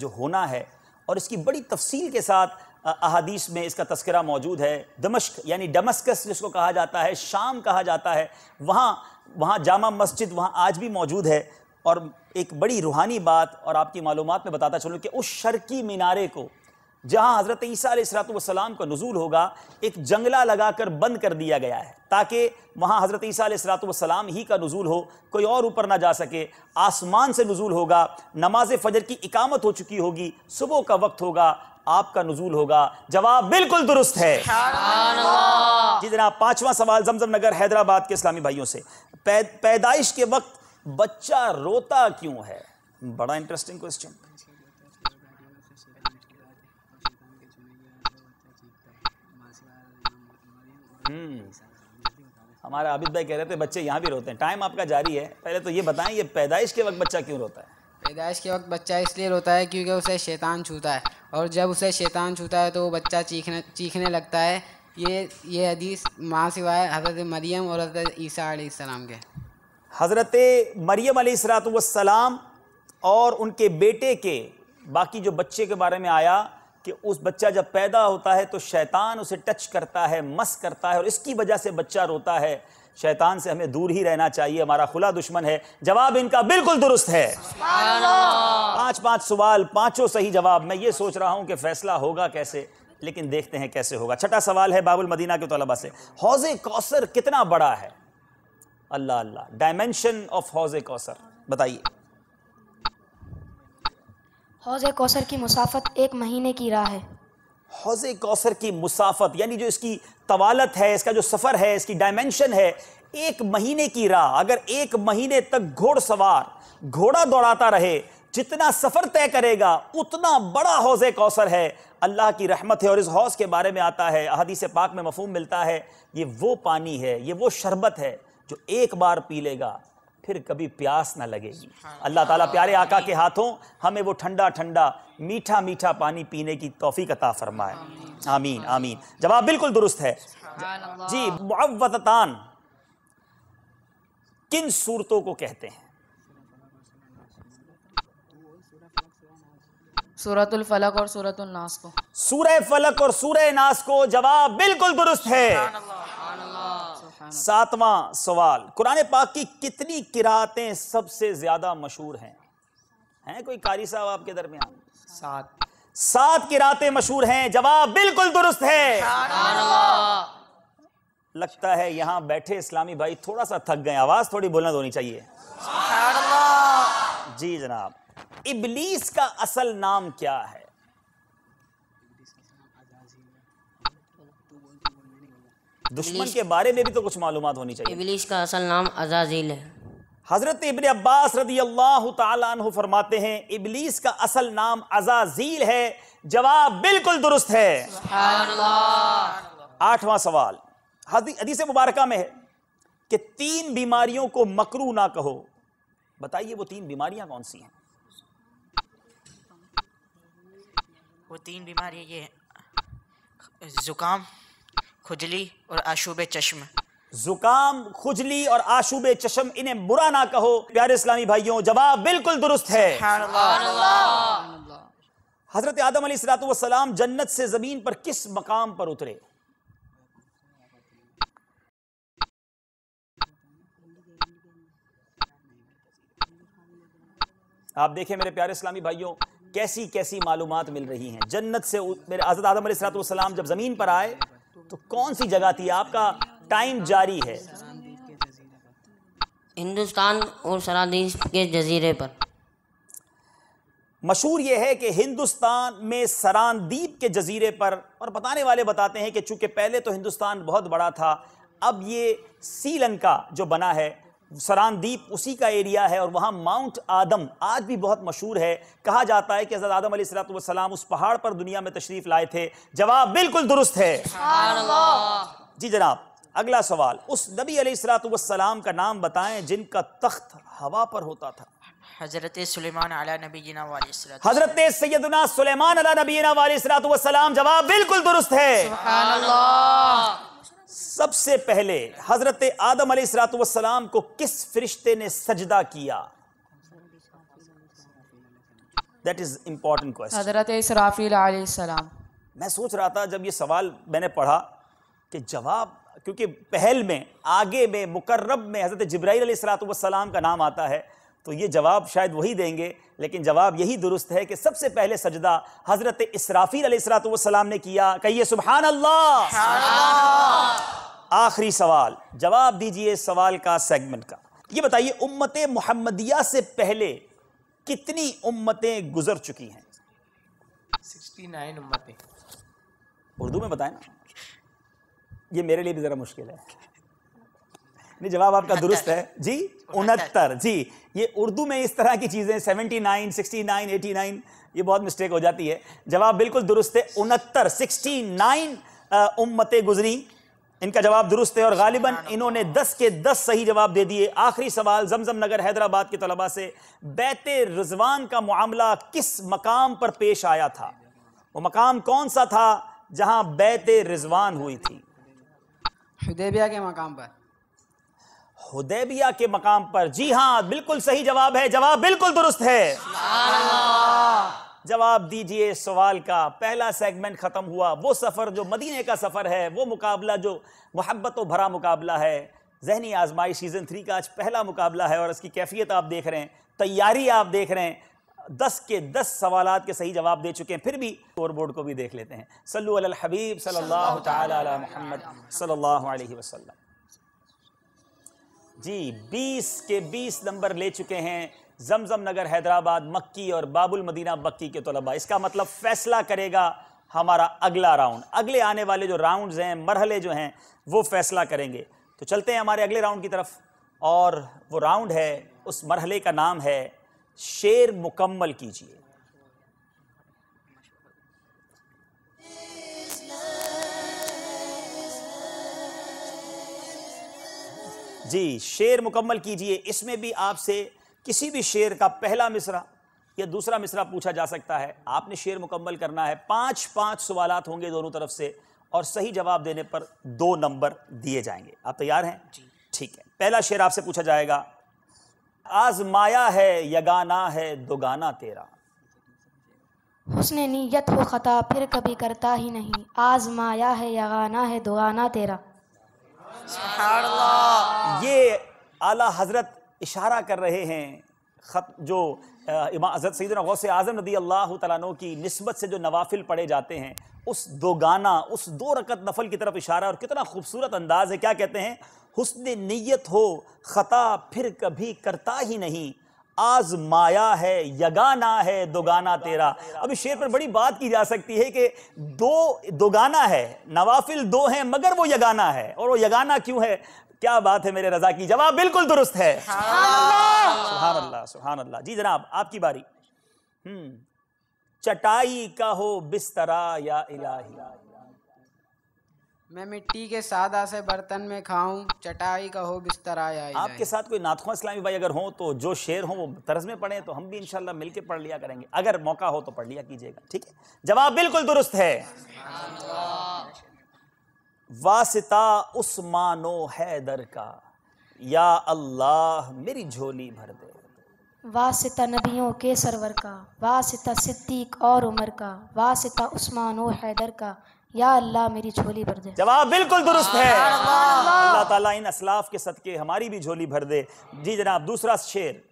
जो होना है और इसकी बड़ी तफसील के साथ अहादीस में इसका तस्करा मौजूद है दमश्क यानी डमस्कस जिसको कहा जाता है शाम कहा जाता है वहाँ वहाँ जामा मस्जिद वहाँ आज भी मौजूद है और एक बड़ी रूहानी बात और आपकी मालूम में बताता चलूँ कि उस शर्की मीनारे को जहां हजरत वसलाम का नजूल होगा एक जंगला लगाकर बंद कर दिया गया है ताकि वहां हजरत वसलाम ही का नजूल हो कोई और ऊपर ना जा सके आसमान से नजूल होगा नमाज फजर की इकामत हो चुकी होगी सुबह का वक्त होगा आपका नजूल होगा जवाब बिल्कुल दुरुस्त है जी जनाब पांचवा सवाल जमजम नगर हैदराबाद के इस्लामी भाइयों से पैदाइश के वक्त बच्चा रोता क्यों है बड़ा इंटरेस्टिंग क्वेश्चन हम्म, हमारा आबिद भाई कह रहे थे बच्चे यहाँ भी रोते हैं टाइम आपका जारी है पहले तो ये बताएं ये पैदाइश के वक्त बच्चा क्यों रोता है पैदाइश के वक्त बच्चा इसलिए रोता है क्योंकि उसे शैतान छूता है और जब उसे शैतान छूता है तो वो बच्चा चीखने चीखने लगता है ये ये हदीस माँ सिवाय हज़रत मरियम और हज़रत ईसा आसमाम के हज़रत मरियम सलाम और उनके बेटे के बाकी जो बच्चे के बारे में आया कि उस बच्चा जब पैदा होता है तो शैतान उसे टच करता है मस करता है और इसकी वजह से बच्चा रोता है शैतान से हमें दूर ही रहना चाहिए हमारा खुला दुश्मन है जवाब इनका बिल्कुल दुरुस्त है पांच पांच सवाल पांचों सही जवाब मैं ये सोच रहा हूं कि फैसला होगा कैसे लेकिन देखते हैं कैसे होगा छठा सवाल है बाबुल मदीना के तलबा से हौज कौसर कितना बड़ा है अल्लाह अल्लाह डायमेंशन ऑफ हौज कौसर बताइए हौज कौसर की मुसाफत एक महीने की राह है हौज कौसर की मुसाफत यानी जो इसकी तवालत है इसका जो सफ़र है इसकी डायमेंशन है एक महीने की राह अगर एक महीने तक घोड़सवार घोड़ा दौड़ाता रहे जितना सफ़र तय करेगा उतना बड़ा हौज कौसर है अल्लाह की रहमत है और इस हौज़ के बारे में आता है अहदी से पाक में मफहम मिलता है ये वो पानी है ये वो शरबत है जो एक बार पी लेगा फिर कभी प्यास ना लगेगी अल्लाह ताला प्यारे आका के हाथों हमें वो ठंडा ठंडा मीठा मीठा पानी पीने की तोफ़ी कता फरमाए आमीन आमीन जवाब बिल्कुल दुरुस्त है जी मुवततान किन सूरतों को कहते हैं सूरतुल फलक और सूरतुल नास को सूरह फलक और सूरह नास को जवाब बिल्कुल दुरुस्त है सातवां सवाल कुरान पाक की कितनी किरातें सबसे ज्यादा मशहूर हैं हैं कोई कारी साहब आपके दरमियान सात सात किरातें मशहूर हैं जवाब बिल्कुल दुरुस्त है लगता है यहां बैठे इस्लामी भाई थोड़ा सा थक गए आवाज थोड़ी बुलंद तो होनी चाहिए जी जनाब इबलीस का असल नाम क्या है दुश्मन के बारे में भी तो कुछ मालूम होनी चाहिए इबलीस का असल नाम अजाजील है हज़रत इबन अब्बास रदी अल्लाह तु फरमाते हैं इबलीस का असल नाम अजाजील है जवाब बिल्कुल दुरुस्त है आठवां सवाल हदीस मुबारक में है कि तीन बीमारियों को मकरू ना कहो बताइए वो तीन बीमारियां कौन सी हैं वो तीन बीमारियां ये जुकाम खुजली और आशूब चश्म जुकाम खुजली और आशूब चश्म इन्हें बुरा ना कहो प्यारे इस्लामी भाइयों जवाब बिल्कुल दुरुस्त है हजरत आदम सलाम जन्नत से जमीन पर किस मकाम पर उतरे आप देखें मेरे प्यारे इस्लामी भाइयों कैसी कैसी मालूमात मिल रही हैं जन्नत से मेरे हजरत आदम सलाम जब जमीन पर आए तो कौन सी जगह थी आपका टाइम जारी है हिंदुस्तान और सरादीप के जजीरे पर मशहूर यह है कि हिंदुस्तान में सरानदीप के जजीरे पर और बताने वाले बताते हैं कि चूंकि पहले तो हिंदुस्तान बहुत बड़ा था अब ये श्रीलंका जो बना है सरान दीप उसी का एरिया है और वहाँ माउंट आदम आज भी बहुत मशहूर है कहा जाता है कि हज़रत आदम सलाम उस पहाड़ पर दुनिया में तशरीफ़ लाए थे जवाब बिल्कुल दुरुस्त है जी जनाब अगला सवाल उस नबी सलाम का नाम बताएं जिनका तख्त हवा पर होता था हजरत सुलेमान अला नबीना हजरत सैदना सुलेमान अला नबीना वाली सलाम जवाब बिल्कुल दुरुस्त है सबसे पहले हजरत आदम अली सलाम को किस फरिश्ते ने सजदा किया दैट इज इंपॉर्टेंट क्वेश्चन हजरत मैं सोच रहा था जब ये सवाल मैंने पढ़ा कि जवाब क्योंकि पहल में आगे में मुकर्रब में हजरत जब्राईल सलाम का नाम आता है तो ये जवाब शायद वही देंगे लेकिन जवाब यही दुरुस्त है कि सबसे पहले सजदा हज़रत इसराफील सलाम ने किया कहिए सुबहान अल्लाह आखिरी सवाल जवाब दीजिए सवाल का सेगमेंट का ये बताइए उम्मत मुहमदिया से पहले कितनी उम्मतें गुजर चुकी हैं 69 उम्मतें उर्दू में बताएं ना ये मेरे लिए भी ज़रा मुश्किल है नहीं जवाब आपका दुरुस्त है जी उनहत्तर जी ये उर्दू में इस तरह की चीज़ें seventy nine sixty nine eighty nine ये बहुत मिस्टेक हो जाती है जवाब बिल्कुल दुरुस्त है उनहत्तर सिक्सटी नाइन उम्मतें गुजरी इनका जवाब दुरुस्त है और गालिबा इन्होंने दस के दस सही जवाब दे दिए आखिरी सवाल जमजम नगर हैदराबाद के तलबा से बैत रिजवान का मामला किस मकाम पर पेश आया था वो मकाम कौन सा था जहां बैत रिजवान हुई थी हुदैबिया के मकाम पर हुदैबिया के मकाम पर जी हाँ बिल्कुल सही जवाब है जवाब बिल्कुल दुरुस्त है जवाब दीजिए सवाल का पहला सेगमेंट खत्म हुआ वो सफ़र जो मदीने का सफ़र है वो मुकाबला जो मोहब्बत भरा मुकाबला है जहनी आजमाई सीज़न थ्री का आज पहला मुकाबला है और इसकी कैफियत आप देख रहे हैं तैयारी आप देख रहे हैं दस के दस सवाल के सही जवाब दे चुके हैं फिर भी स्कोर बोर्ड को भी देख लेते हैं सल्लु अल हबीब सल्लल्लाहु महमद सल्लल्लाहु अलैहि वसल्लम जी बीस के बीस नंबर ले चुके हैं जमजम नगर हैदराबाद मक्की और बाबुल मदीना बक्की के तलबा इसका मतलब फैसला करेगा हमारा अगला राउंड अगले आने वाले जो राउंड्स हैं मरहले जो हैं वो फैसला करेंगे तो चलते हैं हमारे अगले राउंड की तरफ और वो राउंड है उस मरहले का नाम है शेर मुकम्मल कीजिए जी शेर मुकम्मल कीजिए इसमें भी आपसे किसी भी शेर का पहला मिसरा या दूसरा मिसरा पूछा जा सकता है आपने शेर मुकम्मल करना है पांच पांच सवाल होंगे दोनों तरफ से और सही जवाब देने पर दो नंबर दिए जाएंगे आप तैयार हैं जी ठीक है पहला शेर आपसे पूछा जाएगा आजमाया है यगाना है दोगाना तेरा उसने नीयत हो खता फिर कभी करता ही नहीं आजमाया है यगाना है दोगाना तेरा ये आला हजरत इशारा कर रहे हैं खत जो इमाम सईद सईदना से आज़म रदी अल्लाह तु की नस्बत से जो नवाफिल पढ़े जाते हैं उस दो गाना उस दो रकत नफल की तरफ इशारा और कितना खूबसूरत अंदाज है क्या कहते हैं हुसन नीयत हो ख़ता फिर कभी करता ही नहीं आज माया है यगाना है दोगाना तेरा अब इस शेर पर बड़ी बात की जा सकती है कि दो दोगाना है नवाफिल दो हैं मगर वो यगाना है और वो यगाना क्यों है क्या बात है मेरे रजा की जवाब बिल्कुल दुरुस्त है सुहान अल्लाह सुहान अल्लाह जी जनाब आपकी बारी हम्म चटाई का हो बिस्तरा या इलाही मैं मिट्टी के सादा से बर्तन में खाऊं चटाई का हो बिस्तर आया आपके साथ कोई नाथखों इस्लामी भाई अगर हो तो जो शेर हो वो तर्ज में पढ़े तो हम भी इनशाला मिल के पढ़ लिया करेंगे अगर मौका हो तो पढ़ लिया कीजिएगा ठीक है जवाब बिल्कुल दुरुस्त है वासिता उस्मानो हैदर का या अल्लाह मेरी झोली भर दे वासिता नबियों के सरवर का वासिता सिद्दीक और उमर का वासिता उस्मान हैदर का या अल्लाह मेरी झोली भर दे जवाब बिल्कुल दुरुस्त है अल्लाह ताला इन असलाफ के सदके हमारी भी झोली भर दे जी जनाब दूसरा शेर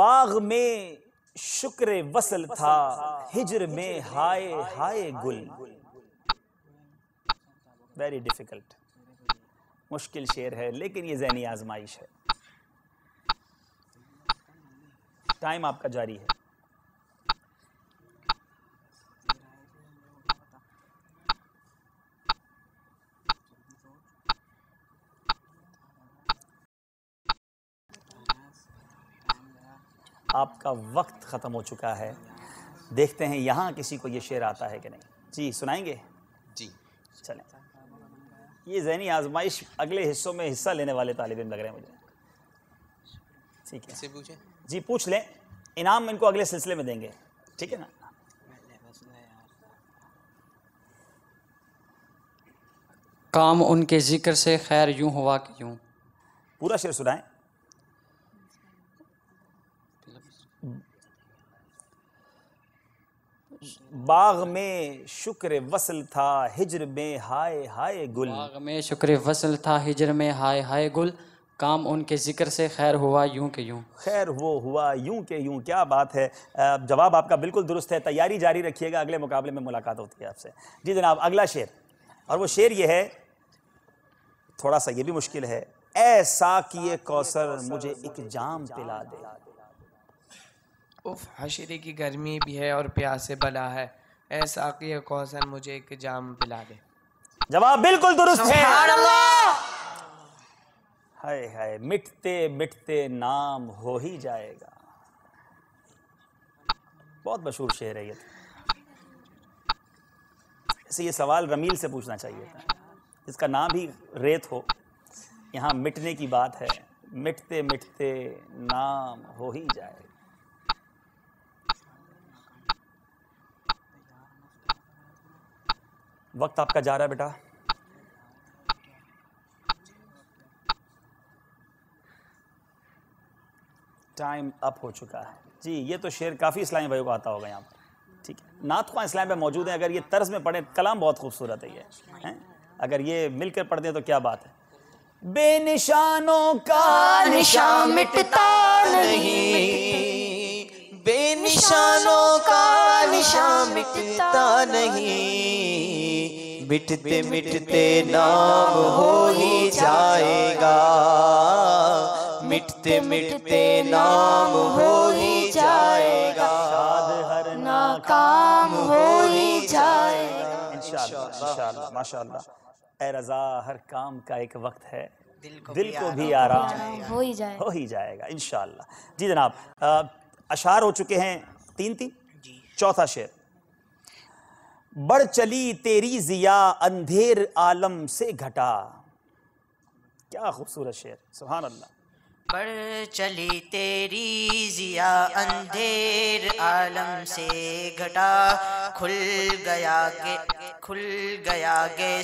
बाग में शुक्र वसल था हिजर में हाय हाय गुल वेरी डिफिकल्ट मुश्किल शेर है लेकिन ये जहनी आजमाइश है टाइम आपका जारी है आपका वक्त ख़त्म हो चुका है देखते हैं यहाँ किसी को ये शेर आता है कि नहीं जी सुनाएंगे जी चले ये जहनी आजमाइश अगले हिस्सों में हिस्सा लेने वाले तालब लग रहे हैं मुझे ठीक है पूछे जी पूछ लें इनाम इनको अगले सिलसिले में देंगे ठीक है ना काम उनके जिक्र से खैर यूं हुआ कि यूं पूरा शेर सुनाएं बाग में शुक्र वसल था हिजर में हाय हाय गुल बाग में शुक्र वसल था हिजर में हाय हाय गुल काम उनके जिक्र से खैर हुआ यूं के यूं खैर वो हुआ यूं के यूं क्या बात है जवाब आपका बिल्कुल दुरुस्त है तैयारी जारी रखिएगा अगले मुकाबले में मुलाकात होती है आपसे जी जनाब अगला शेर और वो शेर ये है थोड़ा सा ये भी मुश्किल है ऐसा किए कौसर मुझे एक जाम पिला दे उफ हशरे की गर्मी भी है और प्यास से बला है ऐसा कि कौसन मुझे एक जाम पिला दे जवाब बिल्कुल दुरुस्त है हाय हाय मिटते मिटते नाम हो ही जाएगा बहुत मशहूर शेर है ये ऐसे तो। ये सवाल रमील से पूछना चाहिए था इसका नाम ही रेत हो यहाँ मिटने की बात है मिटते मिटते नाम हो ही जाएगा वक्त आपका जा रहा है बेटा टाइम अप हो चुका है जी ये तो शेर काफ़ी इस्लामी भाइयों को आता होगा यहाँ पर ठीक है नात खां इस्लाम में मौजूद है अगर ये तर्ज में पढ़ें कलाम बहुत खूबसूरत है ये हैं अगर ये मिलकर पढ़ दें तो क्या बात है बेनिशानों का निशा मिटता नहीं बेनिशानों का निशा मिटता नहीं मिटते मिटते नाम हो ही जाएगा मिटते मिटते नाम हो ही जाएगा शाद हर नाकाम हो ही जाएगा इंशाल्लाह माशाल्लाह ए रजा हर काम का एक वक्त है दिल को, दिल को भी आराम हो ही जाएगा हो ही जाएगा इनशाला जी जनाब अशार हो चुके हैं तीन तीन चौथा शेर बढ़ चली तेरी जिया अंधेर आलम से घटा क्या खूबसूरत शेर सुबहान अल्लाह बढ़ चली तेरी जिया अंधेर आलम से घटा खुल गया के खुल गया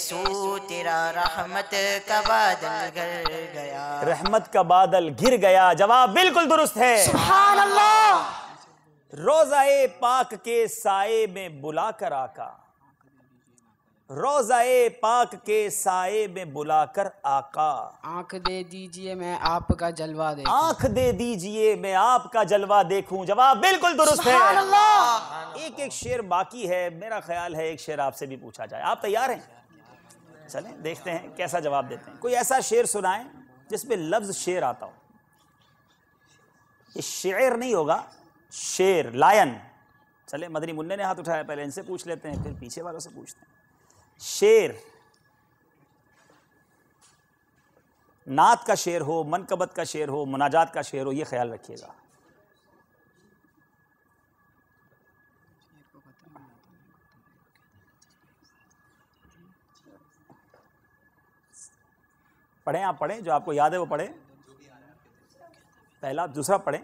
सो तेरा रहमत का बादल गिर गया रहमत का बादल घिर गया जवाब बिल्कुल दुरुस्त है सुभान अल्लाह रोजाए पाक के साए में बुला कर आका रोजाए पाक के साए में बुलाकर आका आंख दे दीजिए मैं आपका जलवा दे आंख दे दीजिए मैं आपका जलवा देखूं जवाब बिल्कुल दुरुस्त है एक एक शेर बाकी है मेरा ख्याल है एक शेर आपसे भी पूछा जाए आप तैयार हैं चलें देखते हैं कैसा जवाब देते हैं कोई ऐसा शेर सुनाए जिसमें लफ्ज शेर आता हो ये शेर नहीं होगा शेर लायन चले मदनी मुन्ने ने हाथ उठाया पहले इनसे पूछ लेते हैं फिर पीछे वालों से पूछते हैं शेर नात का शेर हो मनकबत का शेर हो मुनाजात का शेर हो ये ख्याल रखिएगा पढ़ें आप पढ़ें जो आपको याद है वो पढ़ें पहला दूसरा पढ़ें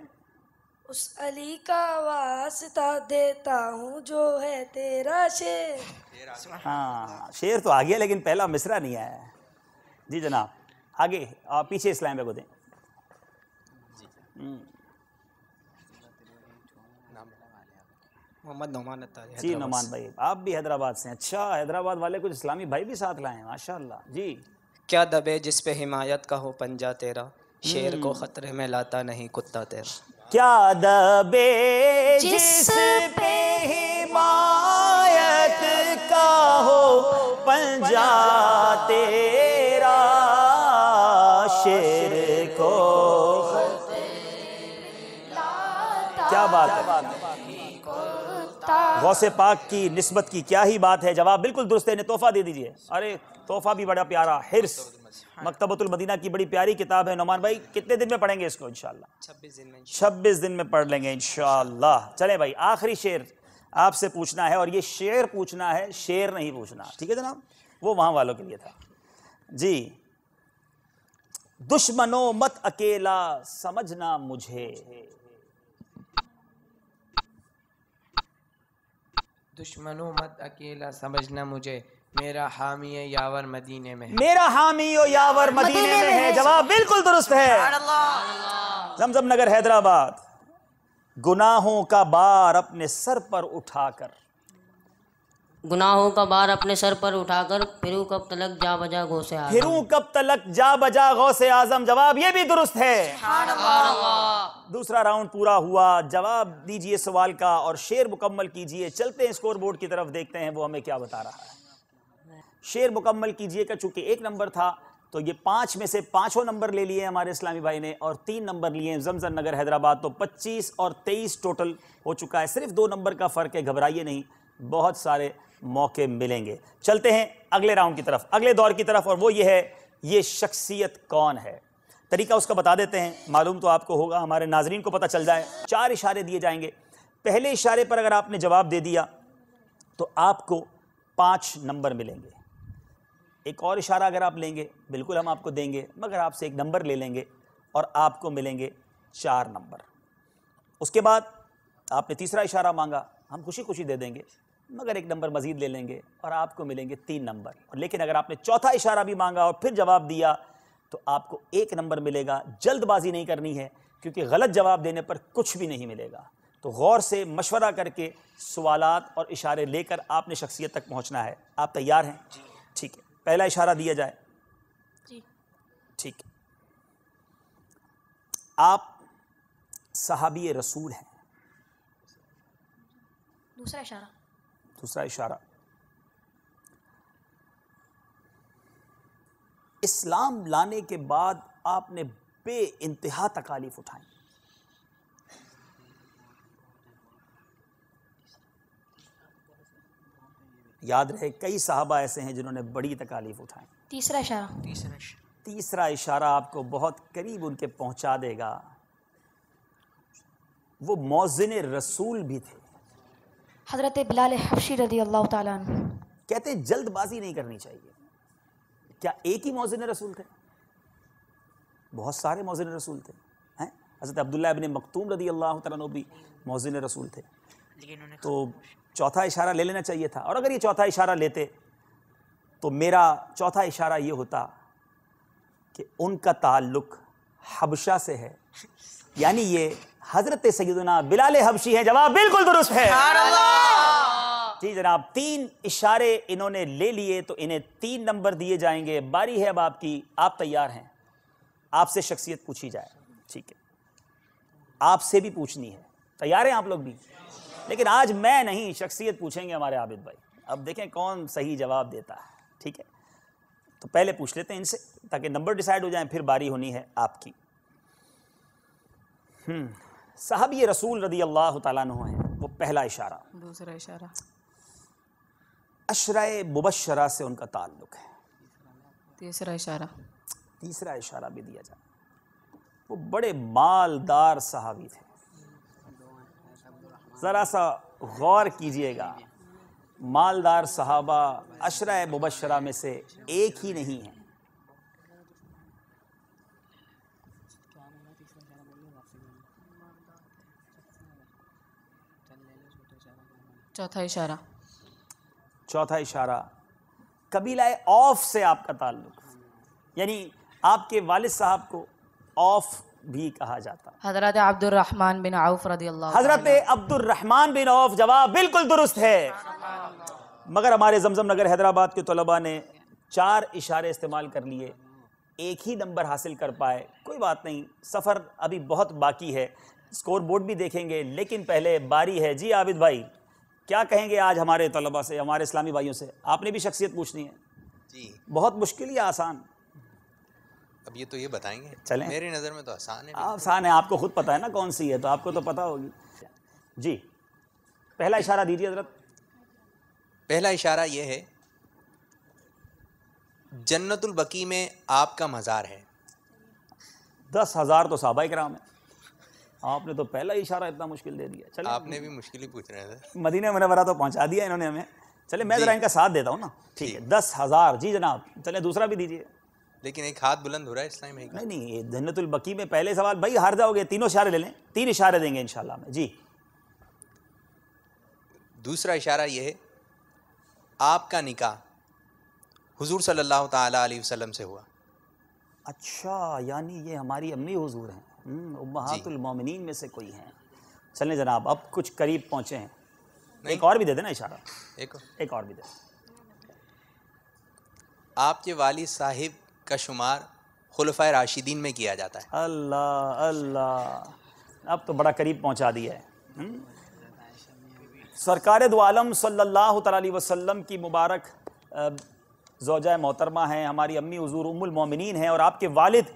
उस अली का वास्ता देता हूँ जो है तेरा शेर हाँ शेर तो आ गया लेकिन पहला मिसरा नहीं आया जी जनाब आगे आप पीछे इस्लाम पे को दें हम्म। मोहम्मद नुमान जी नुमान भाई आप भी हैदराबाद से अच्छा हैदराबाद वाले कुछ इस्लामी भाई भी साथ लाए माशा माशाल्लाह जी क्या दबे जिस पे हिमायत का हो पंजा तेरा शेर को हम्म। खतरे में लाता नहीं कुत्ता तेरा क्या दबे जिस पे हिमायत का हो पंजाते गौसे पाक की नस्बत की क्या ही बात है जवाब बिल्कुल दुरुस्त है तोहफ़ा दे दीजिए अरे तोहफ़ा भी बड़ा प्यारा हिरस हाँ। मकतबतुलमदीना की बड़ी प्यारी किताब है नुमान भाई कितने दिन में पढ़ेंगे इसको इन छब्बीस दिन में छब्बीस दिन में पढ़ लेंगे इनशाला चले भाई आखिरी शेर आपसे पूछना है और ये शेर पूछना है शेर नहीं पूछना ठीक है जनाब वो वहाँ वालों के लिए था जी दुश्मनों मत अकेला समझना मुझे दुश्मनों मत अकेला समझना मुझे मेरा हामी यावर मदीने में मेरा हामी और यावर मदीने, मदीने में, में है जवाब बिल्कुल दुरुस्त है जमजम नगर हैदराबाद गुनाहों का बार अपने सर पर उठाकर गुनाहों का बार अपने सर पर उठाकर फिरू कब तलक जा बजा गौ से फिरू कब तलक जा बजा गौ से आजम जवाब ये भी दुरुस्त है दूसरा राउंड पूरा हुआ जवाब दीजिए सवाल का और शेर मुकम्मल कीजिए चलते हैं स्कोर बोर्ड की तरफ देखते हैं वो हमें क्या बता रहा है शेर मुकम्मल कीजिए का चूंकि एक नंबर था तो ये पांच में से पांचों नंबर ले लिए हमारे इस्लामी भाई ने और तीन नंबर लिए जमजन नगर हैदराबाद तो पच्चीस और तेईस टोटल हो चुका है सिर्फ दो नंबर का फर्क है घबराइए नहीं बहुत सारे मौके मिलेंगे चलते हैं अगले राउंड की तरफ अगले दौर की तरफ और वो ये है ये शख्सियत कौन है तरीका उसका बता देते हैं मालूम तो आपको होगा हमारे नाजरीन को पता चल जाए चार इशारे दिए जाएंगे पहले इशारे पर अगर आपने जवाब दे दिया तो आपको पाँच नंबर मिलेंगे एक और इशारा अगर आप लेंगे बिल्कुल हम आपको देंगे मगर आपसे एक नंबर ले लेंगे और आपको मिलेंगे चार नंबर उसके बाद आपने तीसरा इशारा मांगा हम खुशी खुशी दे देंगे मगर एक नंबर मजीद ले लेंगे और आपको मिलेंगे तीन नंबर और लेकिन अगर आपने चौथा इशारा भी मांगा और फिर जवाब दिया तो आपको एक नंबर मिलेगा जल्दबाजी नहीं करनी है क्योंकि गलत जवाब देने पर कुछ भी नहीं मिलेगा तो गौर से मशवरा करके सवाल और इशारे लेकर आपने शख्सियत तक पहुँचना है आप तैयार हैं ठीक है पहला इशारा दिया जाए ठीक आप सहाबी रसूल हैं दूसरा इशारा दूसरा इशारा इस्लाम लाने के बाद आपने बे इंतहा तकालीफ उठाई याद रहे कई साहबा ऐसे हैं जिन्होंने बड़ी तकालीफ उठाई तीसरा इशारा तीसरा तीसरा इशारा आपको बहुत करीब उनके पहुंचा देगा वो मौजिन रसूल भी थे हज़रत बिलाल हफशी रदी अल्लाह तुम कहते जल्दबाजी नहीं करनी चाहिए क्या एक ही मौजिन रसूल थे बहुत सारे मौजिन रसूल थे हैं हज़रत अब्दुल्ला अबिन मखतूम रदी अल्लाह तन भी मौजिन रसूल थे तो चौथा इशारा ले लेना चाहिए था और अगर ये चौथा इशारा लेते तो मेरा चौथा इशारा ये होता कि उनका ताल्लुक हबशा से है यानी ये हजरत सैदना बिलाल हबशी है जवाब बिल्कुल दुरुस्त है जी जनाब तीन इशारे इन्होंने ले लिए तो इन्हें तीन नंबर दिए जाएंगे बारी है अब आपकी आप तैयार हैं आपसे शख्सियत पूछी जाए ठीक है आपसे भी पूछनी है तैयार हैं आप लोग भी लेकिन आज मैं नहीं शख्सियत पूछेंगे हमारे आबिद भाई अब देखें कौन सही जवाब देता है ठीक है तो पहले पूछ लेते हैं इनसे ताकि नंबर डिसाइड हो जाए फिर बारी होनी है आपकी हम्म साहब ये रसूल रदी अल्लाह तु हैं वो पहला इशारा दूसरा इशारा अशरा मुबशरा से उनका ताल्लुक है तीसरा इशारा तीसरा इशारा भी दिया जाए वो बड़े मालदार सहावी थे ज़रा सा गौर कीजिएगा मालदार सहाबा अशरा मुबशरा में से एक ही नहीं है चौथा इशारा चौथा इशारा कबीला ऑफ से आपका ताल्लुक यानी आपके वालिद साहब को ऑफ भी कहा जाता हजरत अब्दुलरहमान बिन आउफ रदी अल्लाह हजरत अब्दुलरहमान बिन औफ जवाब बिल्कुल दुरुस्त है मगर हमारे जमजम नगर हैदराबाद के तलबा ने चार इशारे इस्तेमाल कर लिए एक ही नंबर हासिल कर पाए कोई बात नहीं सफ़र अभी बहुत बाकी है स्कोर बोर्ड भी देखेंगे लेकिन पहले बारी है जी आबिद भाई क्या कहेंगे आज हमारे तलबा से हमारे इस्लामी भाइयों से आपने भी शख्सियत पूछनी है जी बहुत मुश्किल या आसान अब ये तो ये बताएंगे चले मेरी नज़र में तो आसान है आसान है आपको खुद पता है ना कौन सी है तो आपको तो पता होगी जी पहला इशारा दीजिए हजरत पहला इशारा ये है जन्नतुल बकी में आपका मज़ार है दस हज़ार तो साहबा कराम है आपने तो पहला इशारा इतना मुश्किल दे दिया चलो आपने भी मुश्किल ही पूछ रहे थे मदीना मनवरा तो पहुंचा दिया इन्होंने हमें चले मैं जरा इनका साथ देता हूँ ना ठीक है दस हज़ार जी जनाब चले दूसरा भी दीजिए लेकिन एक हाथ बुलंद हो रहा है इस टाइम नहीं नहीं जन्नतुलबकी में पहले सवाल भाई हार जाओगे तीनों इशारे ले लें तीन इशारे देंगे इन में जी दूसरा इशारा ये है आपका निकाह हुजूर सल्लल्लाहु अलैहि वसल्लम से हुआ अच्छा यानी ये हमारी अम्मी हुजूर हैं हम्म, उम्मातुलमिन में से कोई हैं चलें जनाब अब कुछ करीब पहुँचे हैं एक और भी दे देना इशारा एक और एक और भी दे आपके वाली साहिब का शुमार खुलफा राशिदीन में किया जाता है अल्लाह अल्लाह अब तो बड़ा करीब पहुंचा दिया है हम्म। सरकार दो सल्लल्लाहु अलैहि वसल्लम की मुबारक जोजा मोहतरमा हैं हमारी अम्मी हजूर उमुलमिन हैं और आपके वालिद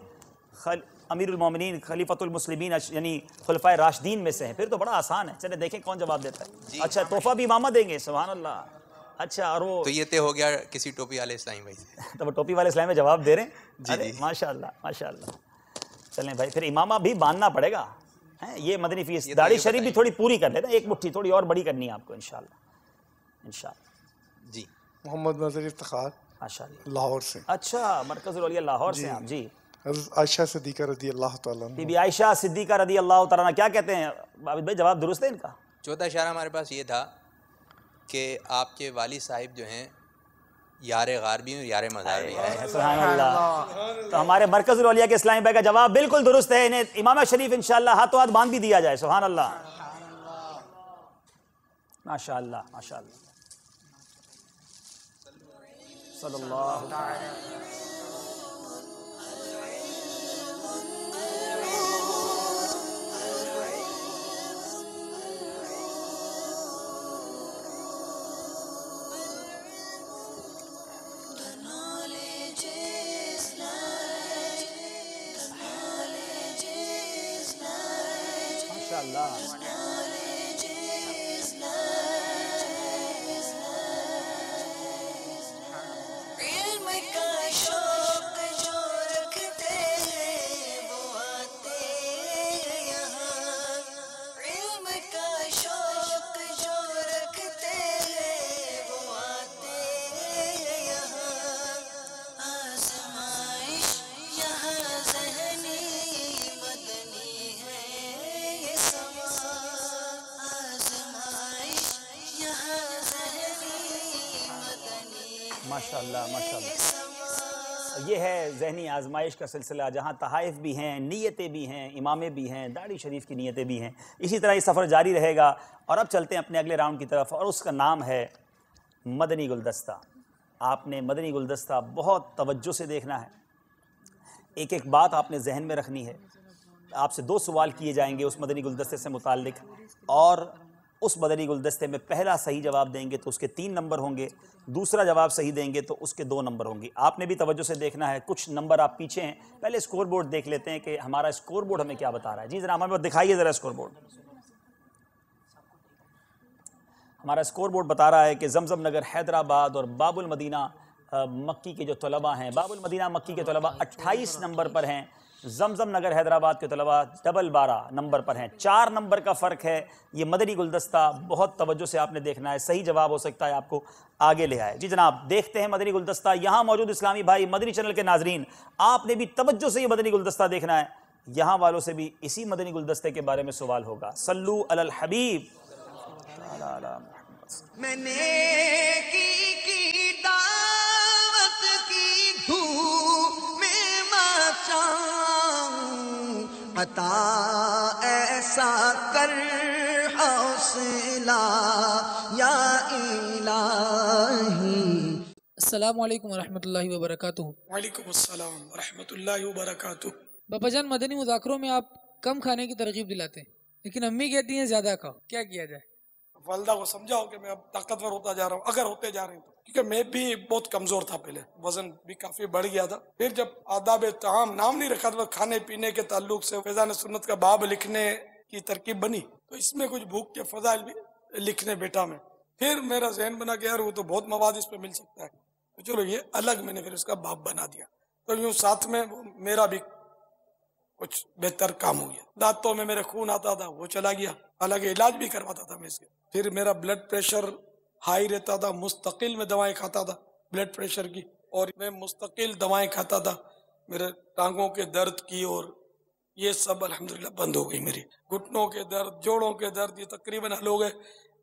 खल अमीरमिन खलीफतमसलिमिन यानी खलफा राशदीन में से हैं फिर तो बड़ा आसान है चले देखें कौन जवाब देता है अच्छा तोहफा भी इमामा देंगे सुबहान अल्लाह अच्छा और वो तो ये तय हो गया किसी टोपी वाले इस्लाम भाई से *laughs* तो वो टोपी वाले इस्लाम में जवाब दे रहे हैं जी माशा माशाल्लाह चलें भाई फिर इमामा भी बांधना पड़ेगा है ये मदनी फीस तो दाढ़ी शरीफ भी थोड़ी पूरी कर लेना एक मुट्ठी थोड़ी और बड़ी करनी है आपको इंशाल्लाह इंशाल्लाह जी मोहम्मद नजर इफ्तार माशा लाहौर से अच्छा मरकज लाहौर से आप जी आयशा सिद्दीका रदी अल्लाह बीबी आयशा सिद्दीका रदी अल्लाह तला क्या कहते हैं आबिद भाई जवाब दुरुस्त है इनका चौथा इशारा हमारे पास ये था कि आपके वाली साहिब जो हैं यार गार भी हूँ यार मज़ार भी हैं तो हमारे मरकज रलिया के इस्लामी भाई का जवाब बिल्कुल दुरुस्त है इन्हें इमाम शरीफ इन हाथों हाथ बांध भी दिया जाए सुबहान अल्लाह माशा माशा सल्लल्लाहु जहनी आजमाइश का सिलसिला जहाँ तहाइफ भी हैं नीयतें भी हैं इमामें भी हैं दाढ़ी शरीफ की नीयतें भी हैं इसी तरह ये सफ़र जारी रहेगा और अब चलते हैं अपने अगले राउंड की तरफ और उसका नाम है मदनी गुलदस्ता आपने मदनी गुलदस्ता बहुत तवज्जो से देखना है एक एक बात आपने जहन में रखनी है आपसे दो सवाल किए जाएंगे उस मदनी गुलदस्ते से मुतल और उस बदली गुलदस्ते में पहला सही जवाब देंगे तो उसके तीन नंबर होंगे दूसरा जवाब सही देंगे तो उसके दो नंबर होंगे आपने भी तवज्जो से देखना है कुछ नंबर आप पीछे हैं पहले स्कोर बोर्ड देख लेते हैं कि हमारा स्कोर बोर्ड हमें क्या बता रहा है जी जरा हमारे दिखाइए ज़रा स्कोर बोर्ड हमारा स्कोर बोर्ड बता रहा है कि जमजम नगर हैदराबाद और बाबुल मदीना मक्की के जो तलबा हैं बाबुल मदीना मक्की के तलबा 28 नंबर पर हैं जमजम नगर हैदराबाद के तलबा डबल बारह नंबर पर हैं चार नंबर का फ़र्क है ये मदनी गुलदस्ता बहुत तवज्जो से आपने देखना है सही जवाब हो सकता है आपको आगे ले आए जी जनाब देखते हैं मदनी गुलदस्ता यहाँ मौजूद इस्लामी भाई मदनी चैनल के नाजरीन आपने भी तवज्जो से ये मदनी गुलदस्ता देखना है यहाँ वालों से भी इसी मदनी गुलदस्ते के बारे में सवाल होगा सल्लू अल हबीब मैंने की, की अता ऐसा कर हौसला या इलाही अस्सलाम वालेकुम रहमतुल्लाहि व बरकातुहू वालेकुम अस्सलाम रहमतुल्लाहि व बरकातुहू बाबा जान मदनी मुजाकरों में आप कम खाने की तरगीब दिलाते हैं लेकिन अम्मी कहती हैं ज्यादा खाओ क्या किया जाए वालदा को समझाओ कि मैं अब ताकतवर होता जा रहा हूँ अगर होते जा रहे हैं तो क्योंकि मैं भी बहुत कमज़ोर था पहले वजन भी काफ़ी बढ़ गया था फिर जब आदाब तमाम नाम नहीं रखा था खाने पीने के ताल्लुक से फैज़ान सुन्नत का बाब लिखने की तरकीब बनी तो इसमें कुछ भूख के फजाइल भी लिखने बेटा में फिर मेरा जहन बना गया वो तो बहुत मवाद इस पर मिल सकता है तो चलो ये अलग मैंने फिर उसका बाप बना दिया तो यूं साथ में वो मेरा भी कुछ बेहतर काम हो गया दांतों में मेरे खून आता था वो चला गया अलग इलाज भी करवाता था मैं इसके फिर मेरा ब्लड प्रेशर हाई रहता था मुस्तकिल में दवाएं खाता था ब्लड प्रेशर की और मैं मुस्तकिल दवाएं खाता था मेरे टांगों के दर्द की और ये सब अल्हम्दुलिल्लाह बंद हो गई मेरी घुटनों के दर्द जोड़ों के दर्द ये तकरीबन हल हो गए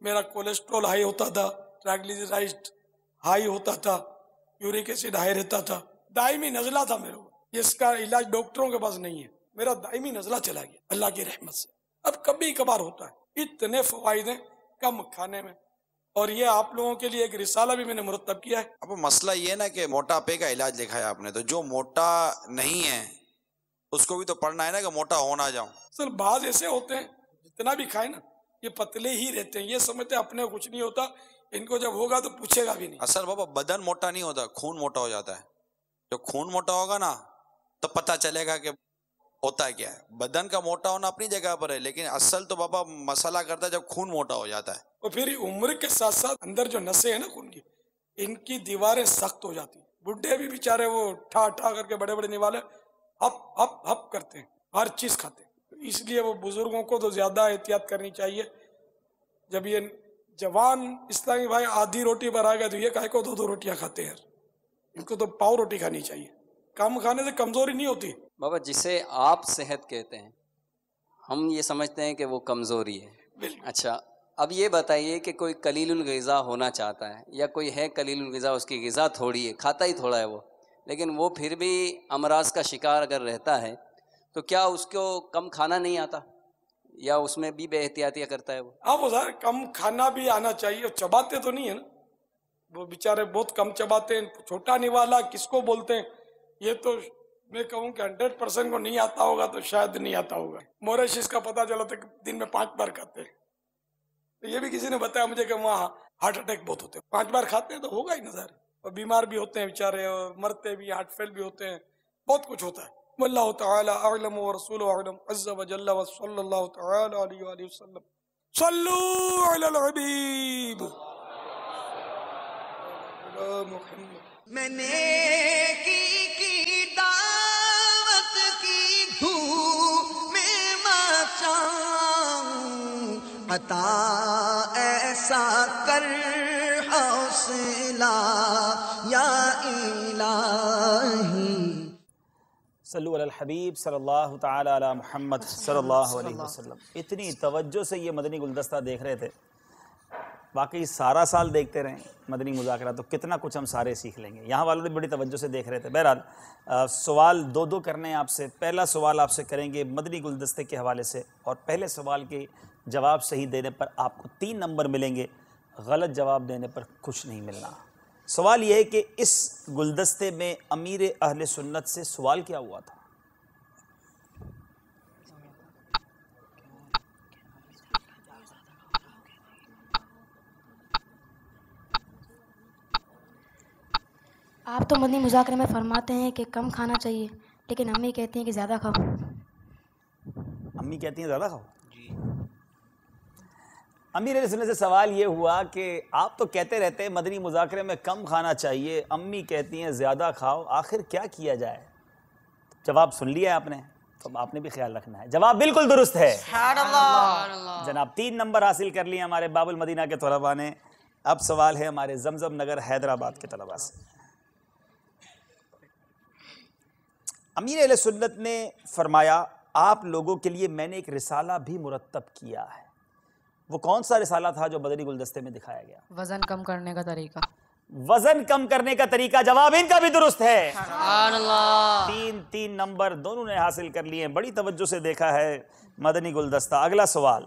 मेरा कोलेस्ट्रॉल हाई होता था ट्राइग्लिसराइड हाई होता था यूरिक एसिड हाई रहता था दायमी नजला था मेरे को इसका इलाज डॉक्टरों के पास नहीं है मेरा दायमी नजला चला गया अल्लाह की रहमत से अब कभी कभार होता है इतने फायदे कम खाने में और ये आप लोगों के लिए एक रिसाला भी मैंने मुरतब किया है अब मसला ये ना कि मोटापे का इलाज लिखा है आपने तो जो मोटा नहीं है उसको भी तो पढ़ना है ना कि मोटा होना जाऊं सर बाज ऐसे होते हैं जितना भी खाए ना ये पतले ही रहते हैं ये समझते अपने कुछ नहीं होता इनको जब होगा तो पूछेगा भी नहीं असर बाबा बदन मोटा नहीं होता खून मोटा हो जाता है जब खून मोटा होगा ना तो पता चलेगा कि होता क्या है बदन का मोटा होना अपनी जगह पर है लेकिन असल तो बाबा मसाला करता है जब खून मोटा हो जाता है और फिर उम्र के साथ साथ अंदर जो नशे है ना खून की इनकी दीवारें सख्त हो जाती बुढ़े भी बेचारे वो ठा ठा करके बड़े बड़े निवाले हप हप हप करते हैं हर चीज खाते हैं इसलिए वो बुजुर्गों को तो ज्यादा एहतियात करनी चाहिए जब ये जवान इस्लामी भाई आधी रोटी पर आ गए तो ये काय को दो दो रोटियां खाते हैं इनको तो पाव रोटी खानी चाहिए कम खाने से कमजोरी नहीं होती बाबा जिसे आप सेहत कहते हैं हम ये समझते हैं कि वो कमज़ोरी है अच्छा अब ये बताइए कि कोई कलील गज़ा होना चाहता है या कोई है कलील गज़ा उसकी गज़ा थोड़ी है खाता ही थोड़ा है वो लेकिन वो फिर भी अमराज का शिकार अगर रहता है तो क्या उसको कम खाना नहीं आता या उसमें भी बेहतियातियाँ करता है वो हाँ वो सर कम खाना भी आना चाहिए चबाते तो नहीं है ना वो बेचारे बहुत कम चबाते हैं छोटा निवाला किसको बोलते हैं ये तो मैं कहूं कि 100 परसेंट को नहीं आता होगा तो शायद नहीं आता होगा मोरेश का पता चला था दिन में पांच बार खाते तो ये भी किसी ने बताया मुझे कि वहाँ हार्ट अटैक बहुत होते हैं पांच बार खाते हैं तो होगा ही नजर और बीमार भी होते हैं बेचारे और मरते भी हार्ट फेल भी होते हैं बहुत कुछ होता है والله تعالى اعلم ورسوله वल्लाह तलम रसूल आलम अज़्ज़ा वजल्ला वसल्लल्लाहु तआला अलैहि वसल्लम सल्लू अलल हबीब मैंने की अता ऐसा कर हौसला या हबीब सल्लल्लाहु महमद अला सल्लल्लाहु अलैहि वसल्लम इतनी तवज्जो से ये मदनी गुलदस्ता देख रहे थे वाकई सारा साल देखते रहें मदनी मुजाकर तो कितना कुछ हम सारे सीख लेंगे यहाँ वालों ने बड़ी तवज्जो से देख रहे थे बहरहाल सवाल दो दो करने हैं आपसे पहला सवाल आपसे करेंगे मदनी गुलदस्ते के हवाले से और पहले सवाल की जवाब सही देने पर आपको तीन नंबर मिलेंगे गलत जवाब देने पर कुछ नहीं मिलना सवाल यह है कि इस गुलदस्ते में अमीर अहल सुन्नत से सवाल क्या हुआ था आप तो मदनी मुजाकरे में फरमाते हैं कि कम खाना चाहिए लेकिन अम्मी कहती हैं कि ज़्यादा खाओ अम्मी कहती हैं ज़्यादा खाओ जी अमीर सुनने से सवाल ये हुआ कि आप तो कहते रहते हैं मदनी मुजाकरे में कम खाना चाहिए अम्मी कहती हैं ज़्यादा खाओ आखिर क्या किया जाए जवाब सुन लिया आपने तो आपने भी ख्याल रखना है जवाब बिल्कुल दुरुस्त है जनाब तीन नंबर हासिल कर लिए हमारे बाबुल मदीना के तलबा ने अब सवाल है हमारे जमजम नगर हैदराबाद के तलबा से अमीर सुन्नत ने फरमाया आप लोगों के लिए मैंने एक रिसाला भी मुरतब किया है वो कौन सा रिसाला था जो बदरी गुलदस्ते में दिखाया गया वजन कम करने का तरीका वजन कम करने का तरीका जवाब इनका भी दुरुस्त है तीन तीन नंबर दोनों ने हासिल कर लिए बड़ी तवज्जो से देखा है मदनी गुलदस्ता अगला सवाल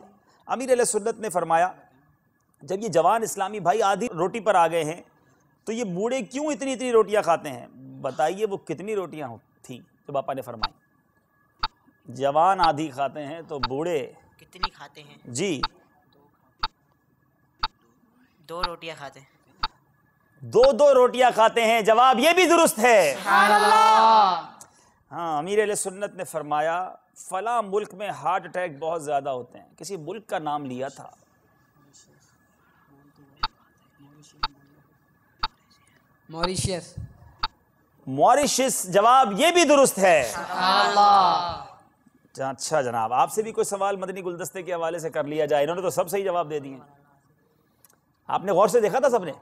अमीर सुन्नत ने फरमाया जब ये जवान इस्लामी भाई आधी रोटी पर आ गए हैं तो ये बूढ़े क्यों इतनी इतनी रोटियां खाते हैं बताइए वो कितनी रोटियां थी जो पापा ने फरमाई जवान आधी खाते हैं तो बूढ़े कितनी खाते हैं जी दो रोटियां खाते दो दो रोटियां खाते हैं जवाब ये भी दुरुस्त है हाँ अमीर सुन्नत ने फरमाया फला मुल्क में हार्ट अटैक बहुत ज्यादा होते हैं किसी मुल्क का नाम लिया था मॉरिशियस मॉरिशियस जवाब ये भी दुरुस्त है अच्छा जनाब आपसे भी कोई सवाल मदनी गुलदस्ते के हवाले से कर लिया जाए इन्होंने तो सब सही जवाब दे दिए आपने गौर से देखा था सबने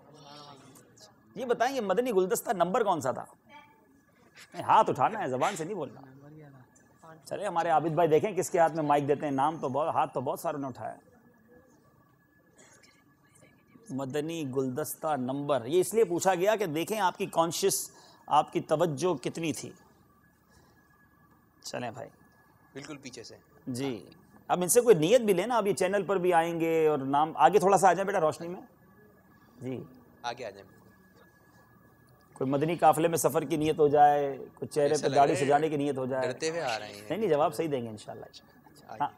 ये बताएं ये मदनी गुलदस्ता नंबर कौन सा था हाथ उठाना है जबान से नहीं बोलना चले हमारे आबिद भाई देखें किसके हाथ में माइक देते हैं नाम तो बहुत हाथ तो बहुत सारों ने उठाया मदनी गुलदस्ता नंबर ये इसलिए पूछा गया कि देखें आपकी कॉन्शियस आपकी तवज्जो कितनी थी चले भाई बिल्कुल पीछे से जी अब इनसे कोई नीयत भी लेना अब ये चैनल पर भी आएंगे और नाम आगे थोड़ा सा आ जाए बेटा रोशनी में जी आगे आ जाए कोई मदनी काफिले में सफर की नीयत हो जाए कुछ चेहरे पर दाढ़ी सजाने की नियत हो जाए डरते हुए आ रहे हैं नहीं नहीं जवाब सही देंगे इन अच्छा, अच्छा, हाँ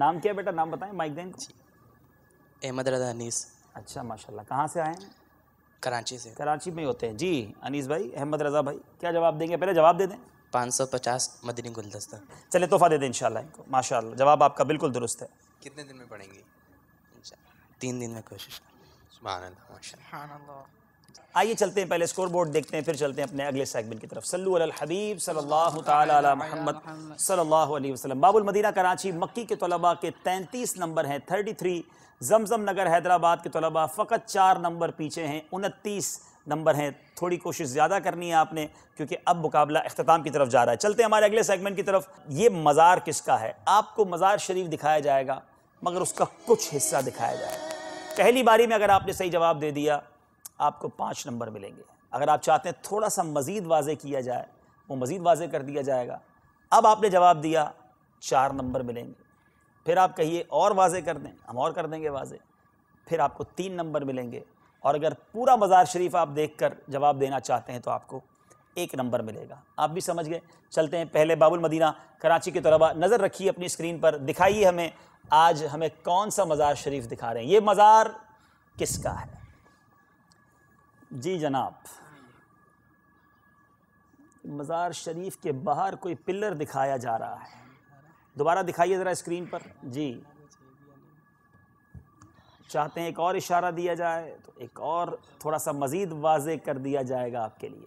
नाम क्या बेटा नाम बताएं माइक दें अहमद रजा अनीस अच्छा माशाल्लाह कहाँ से आए हैं कराची से कराची में होते हैं जी अनीस भाई अहमद रजा भाई क्या जवाब देंगे पहले जवाब दे दें पाँच सौ पचास मदनी गुलदस्ता चले तोहफा दे दें इनशाला इनको माशा जवाब आपका बिल्कुल दुरुस्त है कितने दिन में पढ़ेंगे तीन दिन में कोशिश आइए चलते हैं पहले स्कोर बोर्ड देखते हैं फिर चलते हैं अपने अगले सेगमेंट की तरफ सल्लू अल हबीब सल्लल्लाहु ताला मोहम्मद सल्लल्लाहु अलैहि वसल्लम बाबुल मदीना कराची मक्की के तलबा के 33 नंबर हैं 33 जमजम नगर हैदराबाद के तलबा फ़कत चार नंबर पीछे हैं उनतीस नंबर हैं थोड़ी कोशिश ज़्यादा करनी है आपने क्योंकि अब मुकाबला अख्ताम की तरफ जा रहा है चलते हैं हमारे अगले सेगमेंट की तरफ ये मज़ार किसका है आपको मज़ार शरीफ दिखाया जाएगा मगर उसका कुछ हिस्सा दिखाया जाएगा पहली बारी में अगर आपने सही जवाब दे दिया आपको पाँच नंबर मिलेंगे अगर आप चाहते हैं थोड़ा सा मज़ीद वाजे किया जाए वो मज़ीद वाजे कर दिया जाएगा अब आपने जवाब दिया चार नंबर मिलेंगे फिर आप कहिए और वाजे कर दें हम और कर देंगे वाजे फिर आपको तीन नंबर मिलेंगे और अगर पूरा मज़ार शरीफ आप देख कर जवाब देना चाहते हैं तो आपको एक नंबर मिलेगा आप भी समझ गए चलते हैं पहले बाबुल मदीना कराची के तलबा नज़र रखिए अपनी स्क्रीन पर दिखाइए हमें आज हमें कौन सा मज़ार शरीफ दिखा रहे हैं ये मज़ार किसका है जी जनाब मज़ार शरीफ के बाहर कोई पिलर दिखाया जा रहा है दोबारा दिखाइए ज़रा स्क्रीन पर जी चाहते हैं एक और इशारा दिया जाए तो एक और थोड़ा सा मज़ीद वाजे कर दिया जाएगा आपके लिए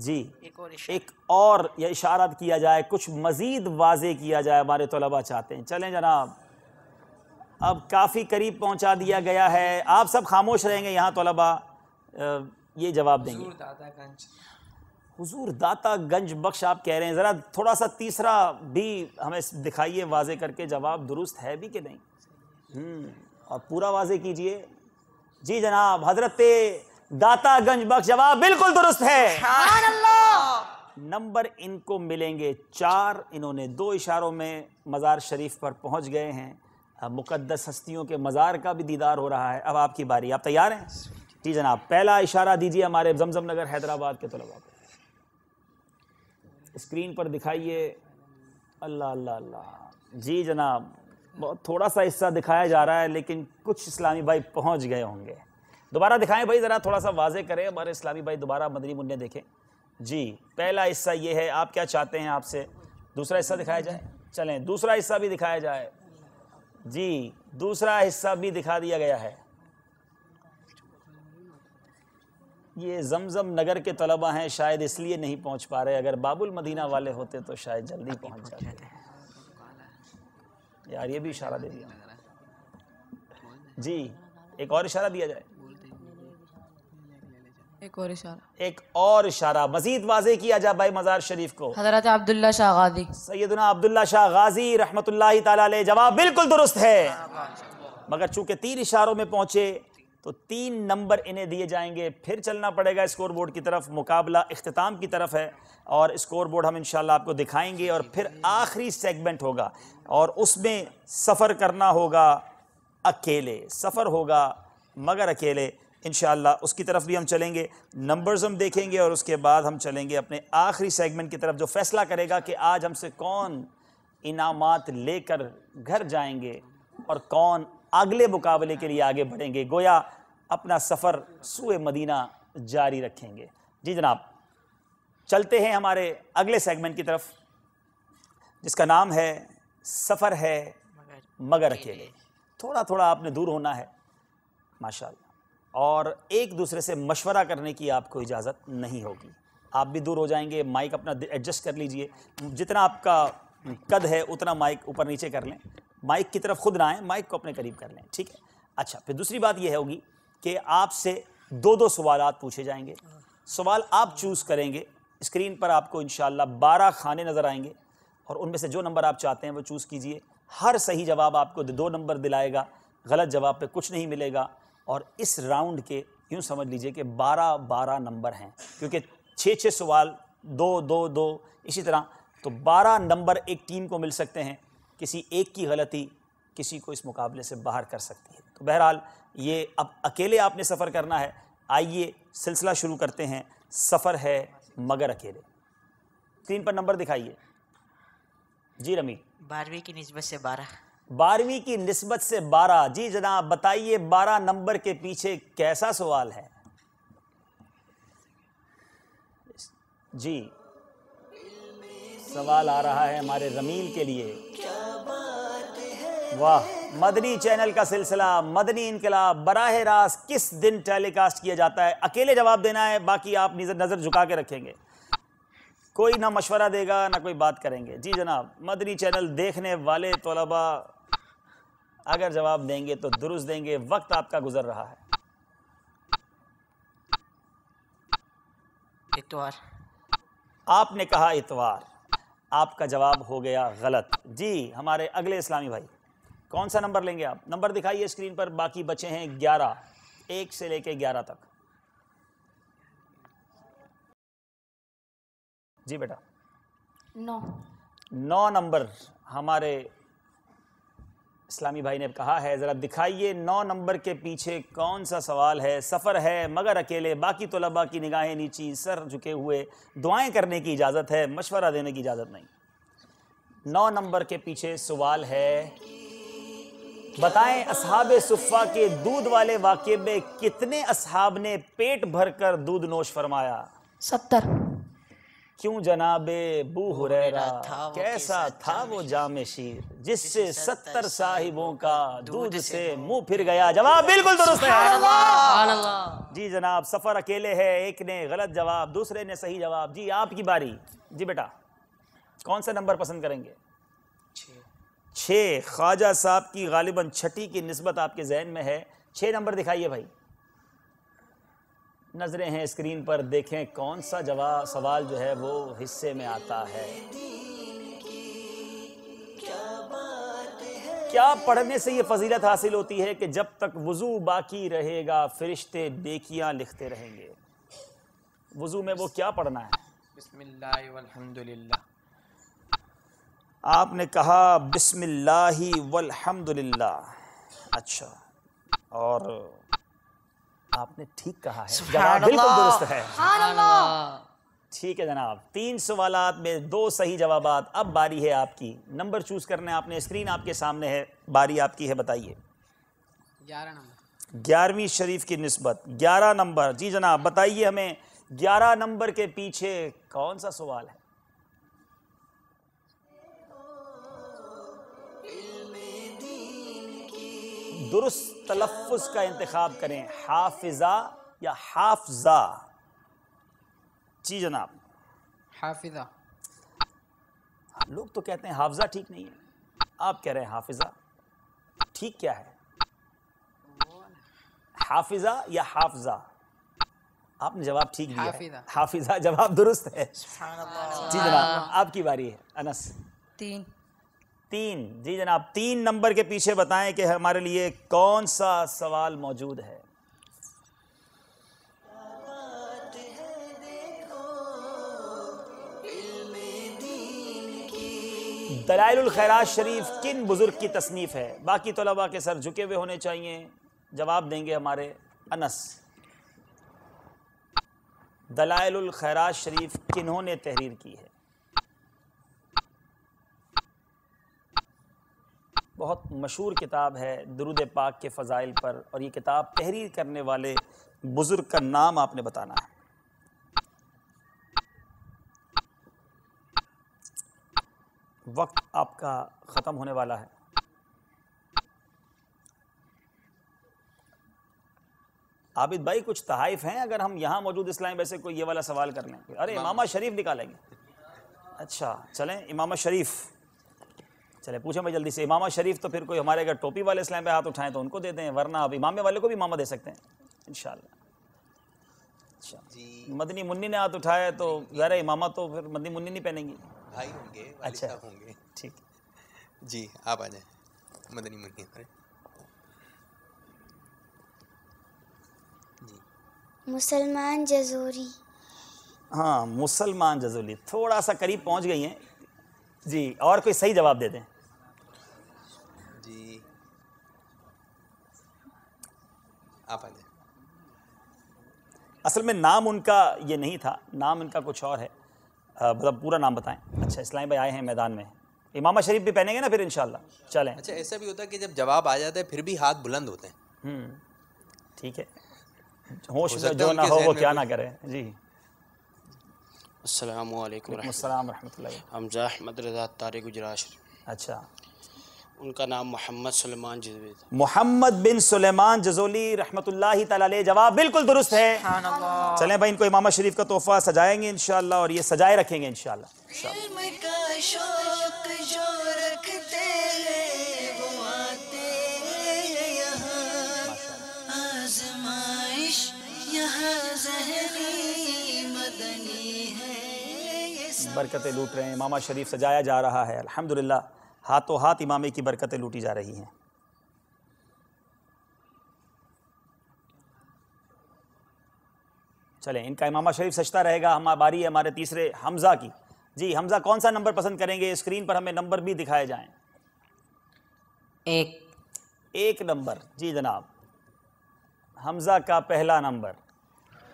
जी एक और, एक और यह इशारा किया जाए कुछ मज़ीद वाजे किया जाए हमारे तलबा चाहते हैं चलें जनाब अब काफ़ी करीब पहुंचा दिया गया है आप सब खामोश रहेंगे यहाँ तलबा ये जवाब देंगे हुजूर दाता गंज बख्श आप कह रहे हैं ज़रा थोड़ा सा तीसरा भी हमें दिखाइए वाजे करके जवाब दुरुस्त है भी कि नहीं हम्म, और पूरा वाजे कीजिए जी जनाब हजरत दाता गंज बख्श जवाब बिल्कुल दुरुस्त है नंबर इनको मिलेंगे चार इन्होंने दो इशारों में मज़ार शरीफ पर पहुंच गए हैं मुकद्दस हस्तियों के मज़ार का भी दीदार हो रहा है अब आपकी बारी आप तैयार हैं जी जनाब पहला इशारा दीजिए हमारे जमजम नगर हैदराबाद के तलबा को स्क्रीन पर दिखाइए अल्लाह अल्लाह अल्लाह जी जनाब बहुत थोड़ा सा हिस्सा दिखाया जा रहा है लेकिन कुछ इस्लामी भाई पहुंच गए होंगे दोबारा दिखाएं भाई ज़रा थोड़ा सा वाजे करें हमारे इस्लामी भाई दोबारा मदनी मुन्ने देखें जी पहला हिस्सा ये है आप क्या चाहते हैं आपसे दूसरा हिस्सा दिखाया जाए चलें दूसरा हिस्सा भी दिखाया जाए जी दूसरा हिस्सा भी दिखा दिया गया है ये जमजम नगर के तलबा हैं शायद इसलिए नहीं पहुंच पा रहे अगर बाबुल मदीना वाले होते तो शायद जल्दी पहुंच जाते यार ये भी इशारा दे दिया जी एक और इशारा दिया जाए एक और इशारा एक और इशारा मजीद वाजे किया जा भाई मज़ार शरीफ को हजरत अब्दुल्ला शाह गाजी सैदना अब्दुल्ला शाह गाजी रहमत जवाब बिल्कुल दुरुस्त है मगर चूंकि तीन इशारों में पहुंचे तो तीन नंबर इन्हें दिए जाएंगे फिर चलना पड़ेगा स्कोर बोर्ड की तरफ मुकाबला अख्ताम की तरफ है और स्कोर बोर्ड हम इंशाल्लाह आपको दिखाएंगे और फिर आखिरी सेगमेंट होगा और उसमें सफ़र करना होगा अकेले सफ़र होगा मगर अकेले इन उसकी तरफ भी हम चलेंगे नंबर्स हम देखेंगे और उसके बाद हम चलेंगे अपने आखिरी सेगमेंट की तरफ जो फैसला करेगा कि आज हमसे कौन इनामात लेकर घर जाएंगे और कौन अगले मुकाबले के लिए आगे बढ़ेंगे गोया अपना सफ़र सूए मदीना जारी रखेंगे जी जनाब चलते हैं हमारे अगले सेगमेंट की तरफ जिसका नाम है सफ़र है मगर अकेले थोड़ा थोड़ा आपने दूर होना है माशा और एक दूसरे से मशवरा करने की आपको इजाज़त नहीं होगी आप भी दूर हो जाएंगे माइक अपना एडजस्ट कर लीजिए जितना आपका कद है उतना माइक ऊपर नीचे कर लें माइक की तरफ खुद ना आएँ माइक को अपने करीब कर लें ठीक है अच्छा फिर दूसरी बात यह होगी कि आपसे दो दो सवाल पूछे जाएंगे सवाल आप चूज़ करेंगे स्क्रीन पर आपको इन बारह खाने नज़र आएंगे और उनमें से जो नंबर आप चाहते हैं वो चूज़ कीजिए हर सही जवाब आपको दो नंबर दिलाएगा गलत जवाब पे कुछ नहीं मिलेगा और इस राउंड के यूँ समझ लीजिए कि बारह बारह नंबर हैं क्योंकि छः छः सवाल दो दो दो इसी तरह तो बारह नंबर एक टीम को मिल सकते हैं किसी एक की गलती किसी को इस मुकाबले से बाहर कर सकती है तो बहरहाल ये अब अकेले आपने सफ़र करना है आइए सिलसिला शुरू करते हैं सफ़र है मगर अकेले स्क्रीन पर नंबर दिखाइए जी रमी बारहवीं की नस्बत से बारह बारहवीं की नस्बत से बारह जी जनाब बताइए बारह नंबर के पीछे कैसा सवाल है जी सवाल आ रहा है हमारे रमील के लिए वाह मदनी चैनल का सिलसिला मदनी इनकलाब बराह रास्त किस दिन टेलीकास्ट किया जाता है अकेले जवाब देना है बाकी आप नज़र झुका के रखेंगे कोई ना मशवरा देगा ना कोई बात करेंगे जी जनाब मदनी चैनल देखने वाले तलबा अगर जवाब देंगे तो दुरुस्त देंगे वक्त आपका गुजर रहा है इतवार आपने कहा इतवार आपका जवाब हो गया गलत जी हमारे अगले इस्लामी भाई कौन सा नंबर लेंगे आप नंबर दिखाइए स्क्रीन पर बाकी बचे हैं ग्यारह एक से लेके ग्यारह तक जी बेटा नौ नौ नंबर हमारे इस्लामी भाई ने कहा है ज़रा दिखाइए नौ नंबर के पीछे कौन सा सवाल है सफ़र है मगर अकेले बाकी तलबा की निगाहें नीची सर झुके हुए दुआएं करने की इजाज़त है मशवरा देने की इजाज़त नहीं नौ नंबर के पीछे सवाल है बताएं असहाब सुफ़ा के दूध वाले वाक्य में कितने असहाब ने पेट भरकर दूध नोश फरमाया सत्तर क्यों जनाबे बू हुर कैसा था वो जाम शीर जिससे सत्तर साहिबों का दूध से मुंह फिर गया जवाब बिल्कुल दुरुस्त है जी जनाब सफर अकेले है एक ने गलत जवाब दूसरे ने सही जवाब जी आपकी बारी जी बेटा कौन सा नंबर पसंद करेंगे छः ख्वाजा साहब की गालिबन छठी की नस्बत आपके जहन में है छः नंबर दिखाइए भाई नज़रें हैं स्क्रीन पर देखें कौन सा जवाब सवाल जो है वो हिस्से में आता है क्या पढ़ने से ये फजीलत हासिल होती है कि जब तक वज़ू बाकी रहेगा फरिश्ते देखिया लिखते रहेंगे वज़ू में वो क्या पढ़ना है बिस्मिल्लाह आपने कहा बिस्मिल्लाह वल्हम्दुलिल्लाह अच्छा और आपने ठीक कहा है जवाब बिल्कुल दुरुस्त है ठीक है जनाब तीन सवाल में दो सही जवाब अब बारी है आपकी नंबर चूज करने आपने स्क्रीन आपके सामने है बारी आपकी है बताइए ग्यारह नंबर ग्यारहवीं शरीफ की नस्बत ग्यारह नंबर जी जनाब बताइए हमें ग्यारह नंबर के पीछे कौन सा सवाल है दुरुस्त तलफ़ का इंतखब करें हाफिज़ा या हाफजा जी जनाब हाफिज़ा लोग तो कहते हैं हाफजा ठीक नहीं है आप कह रहे हैं हाफिज़ा ठीक क्या है हाफिज़ा या हाफजा आपने जवाब ठीक दिया हाफिज़ा जवाब दुरुस्त है जी जनाब आपकी बारी है अनस तीन तीन जी जनाब तीन नंबर के पीछे बताएं कि हमारे लिए कौन सा सवाल मौजूद है दलाइल खैराज शरीफ किन बुज़ुर्ग की तसनीफ़ है बाकी तलबा के सर झुके हुए होने चाहिए जवाब देंगे हमारे अनस दलाइल खैराज शरीफ किन्होंने तहरीर की है बहुत मशहूर किताब है दरुद पाक के फ़ज़ाइल पर और ये किताब तहरीर करने वाले बुज़ुर्ग का नाम आपने बताना है वक्त आपका ख़त्म होने वाला है आबिद भाई कुछ तहाइफ हैं अगर हम यहाँ मौजूद इस्लाम वैसे कोई ये वाला सवाल कर लें अरे इमामा शरीफ निकालेंगे अच्छा चलें इमामा शरीफ चले पूछे भाई जल्दी से इमामा शरीफ तो फिर कोई हमारे अगर टोपी वाले इस्लाम पे हाथ उठाएं तो उनको दे दें वरना आप इमामे वाले को भी इमामा दे सकते हैं इन मदनी मुन्नी ने हाथ उठाया तो यार इमामा तो फिर मदनी मुन्नी नहीं पहनेंगी भाई होंगे अच्छा होंगे ठीक जी आप आ जाए मदनी मुन्नी मुसलमान जजूरी हाँ मुसलमान जजूरी थोड़ा सा करीब पहुंच गई हैं जी और कोई सही जवाब दे दें जी आप आ जाए असल में नाम उनका ये नहीं था नाम इनका कुछ और है मतलब पूरा नाम बताएं अच्छा इस्लाम भाई आए हैं मैदान में इमामा शरीफ भी पहनेंगे ना फिर इनशाला चलें अच्छा ऐसा भी होता है कि जब जवाब आ जाता है फिर भी हाथ बुलंद होते हैं हम्म, ठीक है होश हो जो ना हो वो क्या ना करें जी असल वरहमल हमजा अहमद रजा तारे गुजराश अच्छा उनका नाम मोहम्मद सलमान जजोली मोहम्मद बिन सलेमान जजोली रहमत जवाब बिल्कुल दुरुस्त है चलें भाई इनको इमामा शरीफ का तोहफा सजाएंगे इनशाला और ये सजाए रखेंगे इनशाला बरकतें लूट रहे हैं मामा शरीफ सजाया जा रहा है अल्हम्दुलिल्लाह हाथों हाथ इमामे की बरकतें लूटी जा रही हैं चले इनका इमामा शरीफ सचता रहेगा हम बारी है हमारे तीसरे हमज़ा की जी हमज़ा कौन सा नंबर पसंद करेंगे स्क्रीन पर हमें नंबर भी दिखाए जाएं एक एक नंबर जी जनाब हमज़ा का पहला नंबर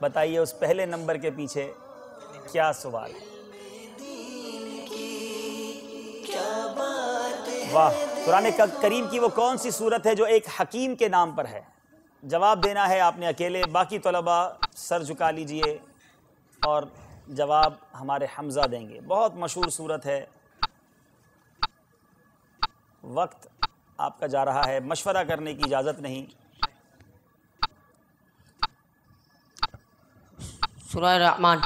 बताइए उस पहले नंबर के पीछे क्या सवाल है वाह कुरान करीम की वो कौन सी सूरत है जो एक हकीम के नाम पर है जवाब देना है आपने अकेले बाकी तलबा सर झुका लीजिए और जवाब हमारे हमज़ा देंगे बहुत मशहूर सूरत है वक्त आपका जा रहा है मशवरा करने की इजाज़त नहीं सूरह रहमान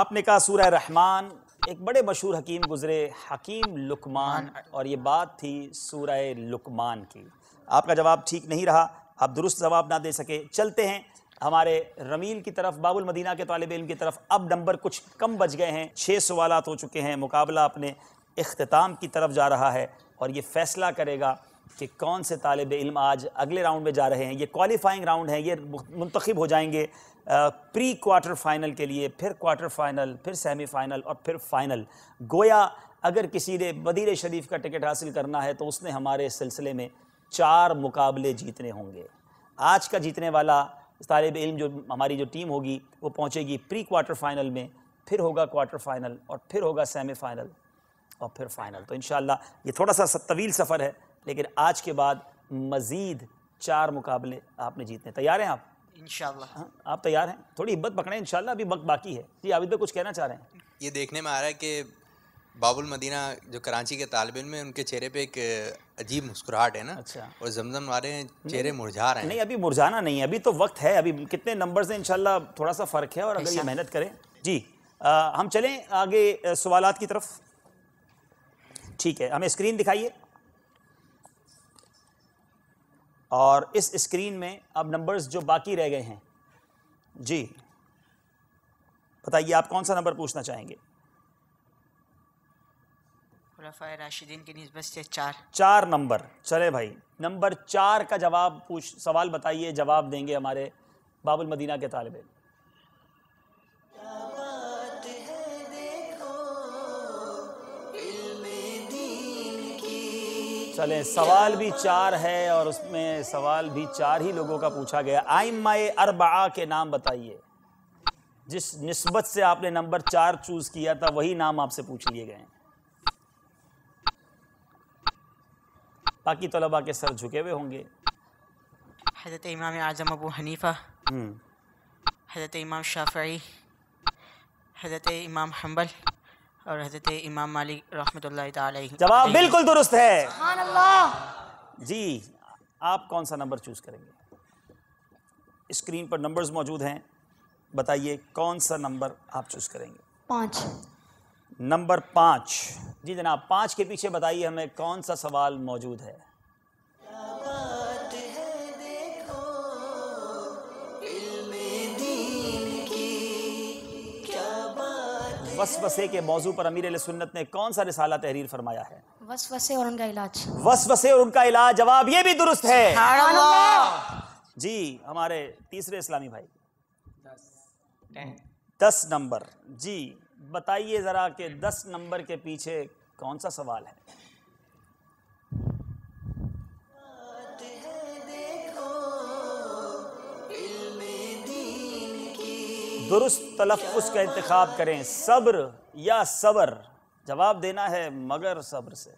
आपने कहा सूरह रहमान एक बड़े मशहूर हकीम गुजरे हकीम लुकमान हाँ। और ये बात थी सूरह लुकमान की आपका जवाब ठीक नहीं रहा आप दुरुस्त जवाब ना दे सके चलते हैं हमारे रमील की तरफ बाबुल मदीना के तालब इम की तरफ अब नंबर कुछ कम बच गए हैं छः सवाल हो चुके हैं मुकाबला अपने अख्ताम की तरफ जा रहा है और ये फैसला करेगा कि कौन से तालब इल्म आज अगले राउंड में जा रहे हैं ये क्वालिफाइंग राउंड है ये मुंतखब हो जाएंगे प्री क्वार्टर फाइनल के लिए फिर क्वार्टर फाइनल फिर सेमीफाइनल और फिर फाइनल गोया अगर किसी ने मदीर शरीफ का टिकट हासिल करना है तो उसने हमारे सिलसिले में चार मुकाबले जीतने होंगे आज का जीतने वाला तालब इल्म जो हमारी जो टीम होगी वो पहुँचेगी प्री क्वार्टर फाइनल में फिर होगा क्वार्टर फाइनल और फिर होगा सेमीफाइनल और फिर फाइनल तो इन ये थोड़ा सा तवील सफ़र है लेकिन आज के बाद मज़ीद चार मुकाबले आपने जीतने तैयार हैं आप इनशाला हाँ, आप तैयार हैं थोड़ी हिम्मत पकड़ें इनशाला अभी वक्त बाकी है जी आविद कुछ कहना चाह रहे हैं ये देखने में आ रहा है कि बाबुल मदीना जो कराची के तालब इन में उनके चेहरे पे एक अजीब मुस्कुराहट है ना अच्छा और जमजम वाले चेहरे मुरझा रहे हैं नहीं अभी मुरझाना नहीं है अभी तो वक्त है अभी कितने नंबर से इनशाला थोड़ा सा फ़र्क है और अगर ये मेहनत करें जी आ, हम चलें आगे सवालत की तरफ ठीक है हमें स्क्रीन दिखाइए और इस स्क्रीन में अब नंबर्स जो बाकी रह गए हैं जी बताइए आप कौन सा नंबर पूछना चाहेंगे राशिदीन की नस्बत से चार चार नंबर चले भाई नंबर चार का जवाब पूछ सवाल बताइए जवाब देंगे हमारे बाबुल मदीना के तालब चलें सवाल भी चार है और उसमें सवाल भी चार ही लोगों का पूछा गया आई माए अरबा के नाम बताइए जिस नस्बत से आपने नंबर चार चूज किया था वही नाम आपसे पूछ लिए गए बाकी तलबा के सर झुके हुए होंगे हजरत इमाम आजम अबू हनीफा हम्म। हजरत इमाम शाफी हजरत इमाम हम्बल और हजरत इमाम मालिक रहमत जवाब बिल्कुल दुरुस्त है जी आप कौन सा नंबर चूज़ करेंगे स्क्रीन पर नंबर्स मौजूद हैं बताइए कौन सा नंबर आप चूज़ करेंगे पाँच नंबर पाँच जी जनाब पाँच के पीछे बताइए हमें कौन सा सवाल मौजूद है वसवसे के मौजू पर अमीर सुन्नत ने कौन सा रिसाला तहरीर फरमाया है वसवसे और उनका इलाज वसवसे और उनका इलाज जवाब ये भी दुरुस्त है जी हमारे तीसरे इस्लामी भाई दस, दस नंबर जी बताइए जरा के दस नंबर के पीछे कौन सा सवाल है दुरुस्त तलफ़ का इंतखब करें सब्र या सबर जवाब देना है मगर सब्र से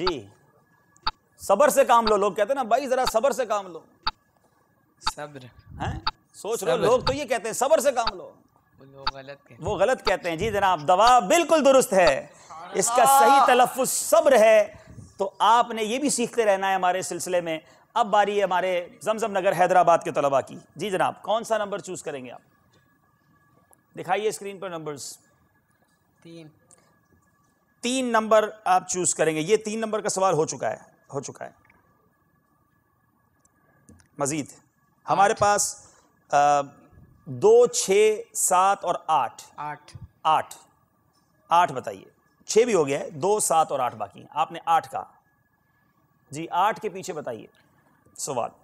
जी सबर से काम लो लोग कहते हैं ना भाई जरा सबर से काम लो सब्र हैं सोच लो लोग तो ये कहते हैं सबर से काम लो वो गलत कहते वो गलत कहते हैं जी जनाब दवा बिल्कुल दुरुस्त है इसका सही तलफ़ सब्र है तो आपने ये भी सीखते रहना है हमारे सिलसिले में अब बारी है हमारे जमजम नगर हैदराबाद के तलबा की जी जनाब कौन सा नंबर चूज़ करेंगे आप दिखाइए स्क्रीन पर नंबर्स तीन तीन नंबर आप चूज़ करेंगे ये तीन नंबर का सवाल हो चुका है हो चुका है मज़ीद हमारे पास आ, दो छ सात और आठ आठ आठ आठ बताइए छ भी हो गया है दो सात और आठ बाकी आपने आठ कहा जी आठ के पीछे बताइए सवाल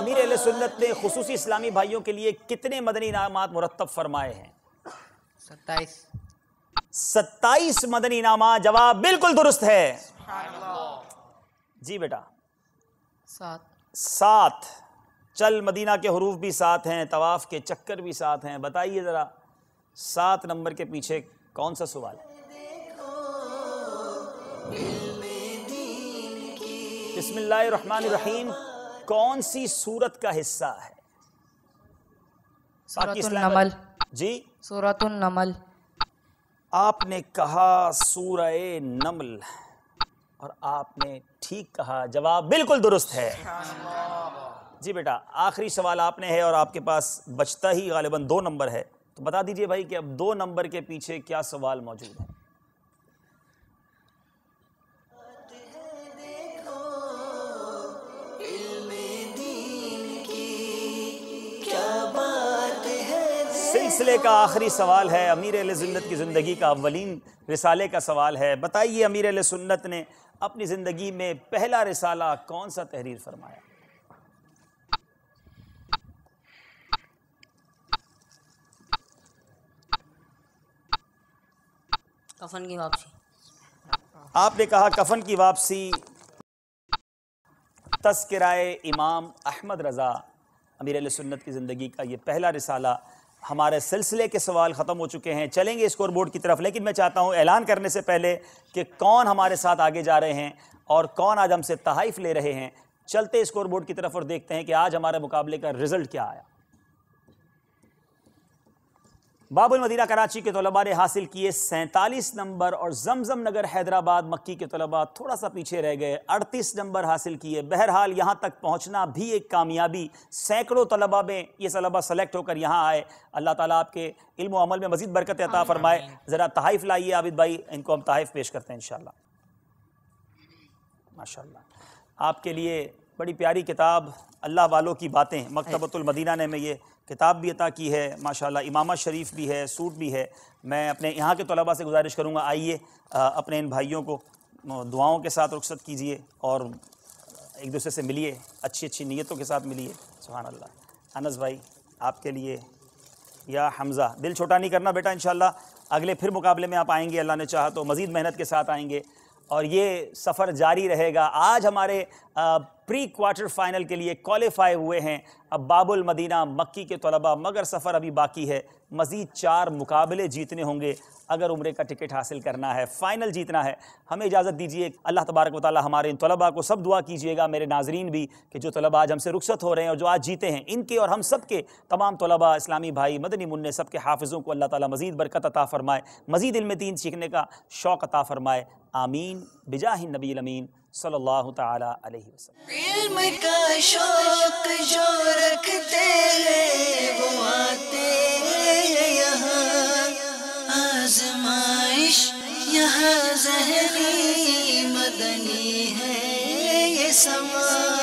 अमीर सुन्नत ने खसूस इस्लामी भाइयों के लिए कितने मदनी इनाम मुरतब फरमाए हैं सत्ताईस सत्ताईस मदनी इनाम जवाब बिल्कुल दुरुस्त है जी बेटा सात सात चल मदीना के हरूफ भी साथ हैं तवाफ के चक्कर भी साथ हैं बताइए ज़रा सात नंबर के पीछे कौन सा सवाल है रहीम कौन सी सूरत का हिस्सा है नमल जी सूरत नमल आपने कहा सूरह नमल और आपने ठीक कहा जवाब बिल्कुल दुरुस्त है जी बेटा आखिरी सवाल आपने है और आपके पास बचता ही गालिबा दो नंबर है तो बता दीजिए भाई कि अब दो नंबर के पीछे क्या सवाल मौजूद है सिलसिले का आखिरी सवाल है अमीर सुन्नत की ज़िंदगी का अवलिन रिसाले का सवाल है बताइए अमीर सुन्नत ने अपनी ज़िंदगी में पहला रिसाला कौन सा तहरीर फरमाया कफन की वापसी आपने कहा कफन की वापसी तस्कराए इमाम अहमद रज़ा अमीर सुन्नत की ज़िंदगी का ये पहला रिसाला हमारे सिलसिले के सवाल ख़त्म हो चुके हैं चलेंगे स्कोर बोर्ड की तरफ लेकिन मैं चाहता हूँ ऐलान करने से पहले कि कौन हमारे साथ आगे जा रहे हैं और कौन आज हमसे तहाइफ ले रहे हैं चलते स्कोर बोर्ड की तरफ और देखते हैं कि आज हमारे मुकाबले का रिजल्ट क्या आया बाबुल मदीना कराची के तलबा ने हासिल किए सैंतालीस नंबर और जमजम नगर हैदराबाद मक्की के तलबा थोड़ा सा पीछे रह गए अड़तीस नंबर हासिल किए बहरहाल यहाँ तक पहुँचना भी एक कामयाबी सैकड़ों तलबा में ये तलबा सेलेक्ट होकर यहाँ आए अल्लाह ताला आपके इल्म अमल में मजीद बरकत अता फरमाए ज़रा तहफ़ लाइए आबिद भाई इनको हम तहफ़ पेश करते हैं इन माशा आपके लिए बड़ी प्यारी किताब अल्लाह वालों की बातें मकतबतुलमदीना ने मैं ये किताब भी अता की है माशाल्लाह इमामा शरीफ भी है सूट भी है मैं अपने यहाँ के तलबा से गुजारिश करूँगा आइए अपने इन भाइयों को दुआओं के साथ रुख्सत कीजिए और एक दूसरे से मिलिए अच्छी अच्छी नीयतों के साथ मिलिए सुहान अल्लाह अनस भाई आपके लिए या हमज़ा दिल छोटा नहीं करना बेटा इन अगले फिर मुकाबले में आप आएंगे अल्लाह ने चाहा तो मज़ीद मेहनत के साथ आएंगे और ये सफ़र जारी रहेगा आज हमारे प्री क्वार्टर फाइनल के लिए क्वालिफाई हुए हैं अब बाबुल मदीना मक्की के तलबा मगर सफ़र अभी बाकी है मज़ीद चार मुकाबले जीतने होंगे अगर उम्र का टिकट हासिल करना है फ़ाइनल जीतना है हमें इजाज़त दीजिए अल्लाह तबारक वाली हमारे इन तलबा को सब दुआ कीजिएगा मेरे नाजरन भी कि जो तलबा आज हमसे रुखसत हो रहे हैं और जो आज जीते हैं इनके और हम सब के तमाम तलबा इस्लामी भाई मदनी मुन्ने सब के हाफ़ों को अल्लाह ताली मज़ीद बरकत अता फ़रमाए मज़ीद इल्म सीखने का शौक़ अता फ़रमाए आमीन बिजा नबी अमीन सल्लल्लाहु ताला अलैहि वसल्लम का शौक जो रखते वो आते यहाँ आजमाइश यहाँ जहरी मदनी है ये समा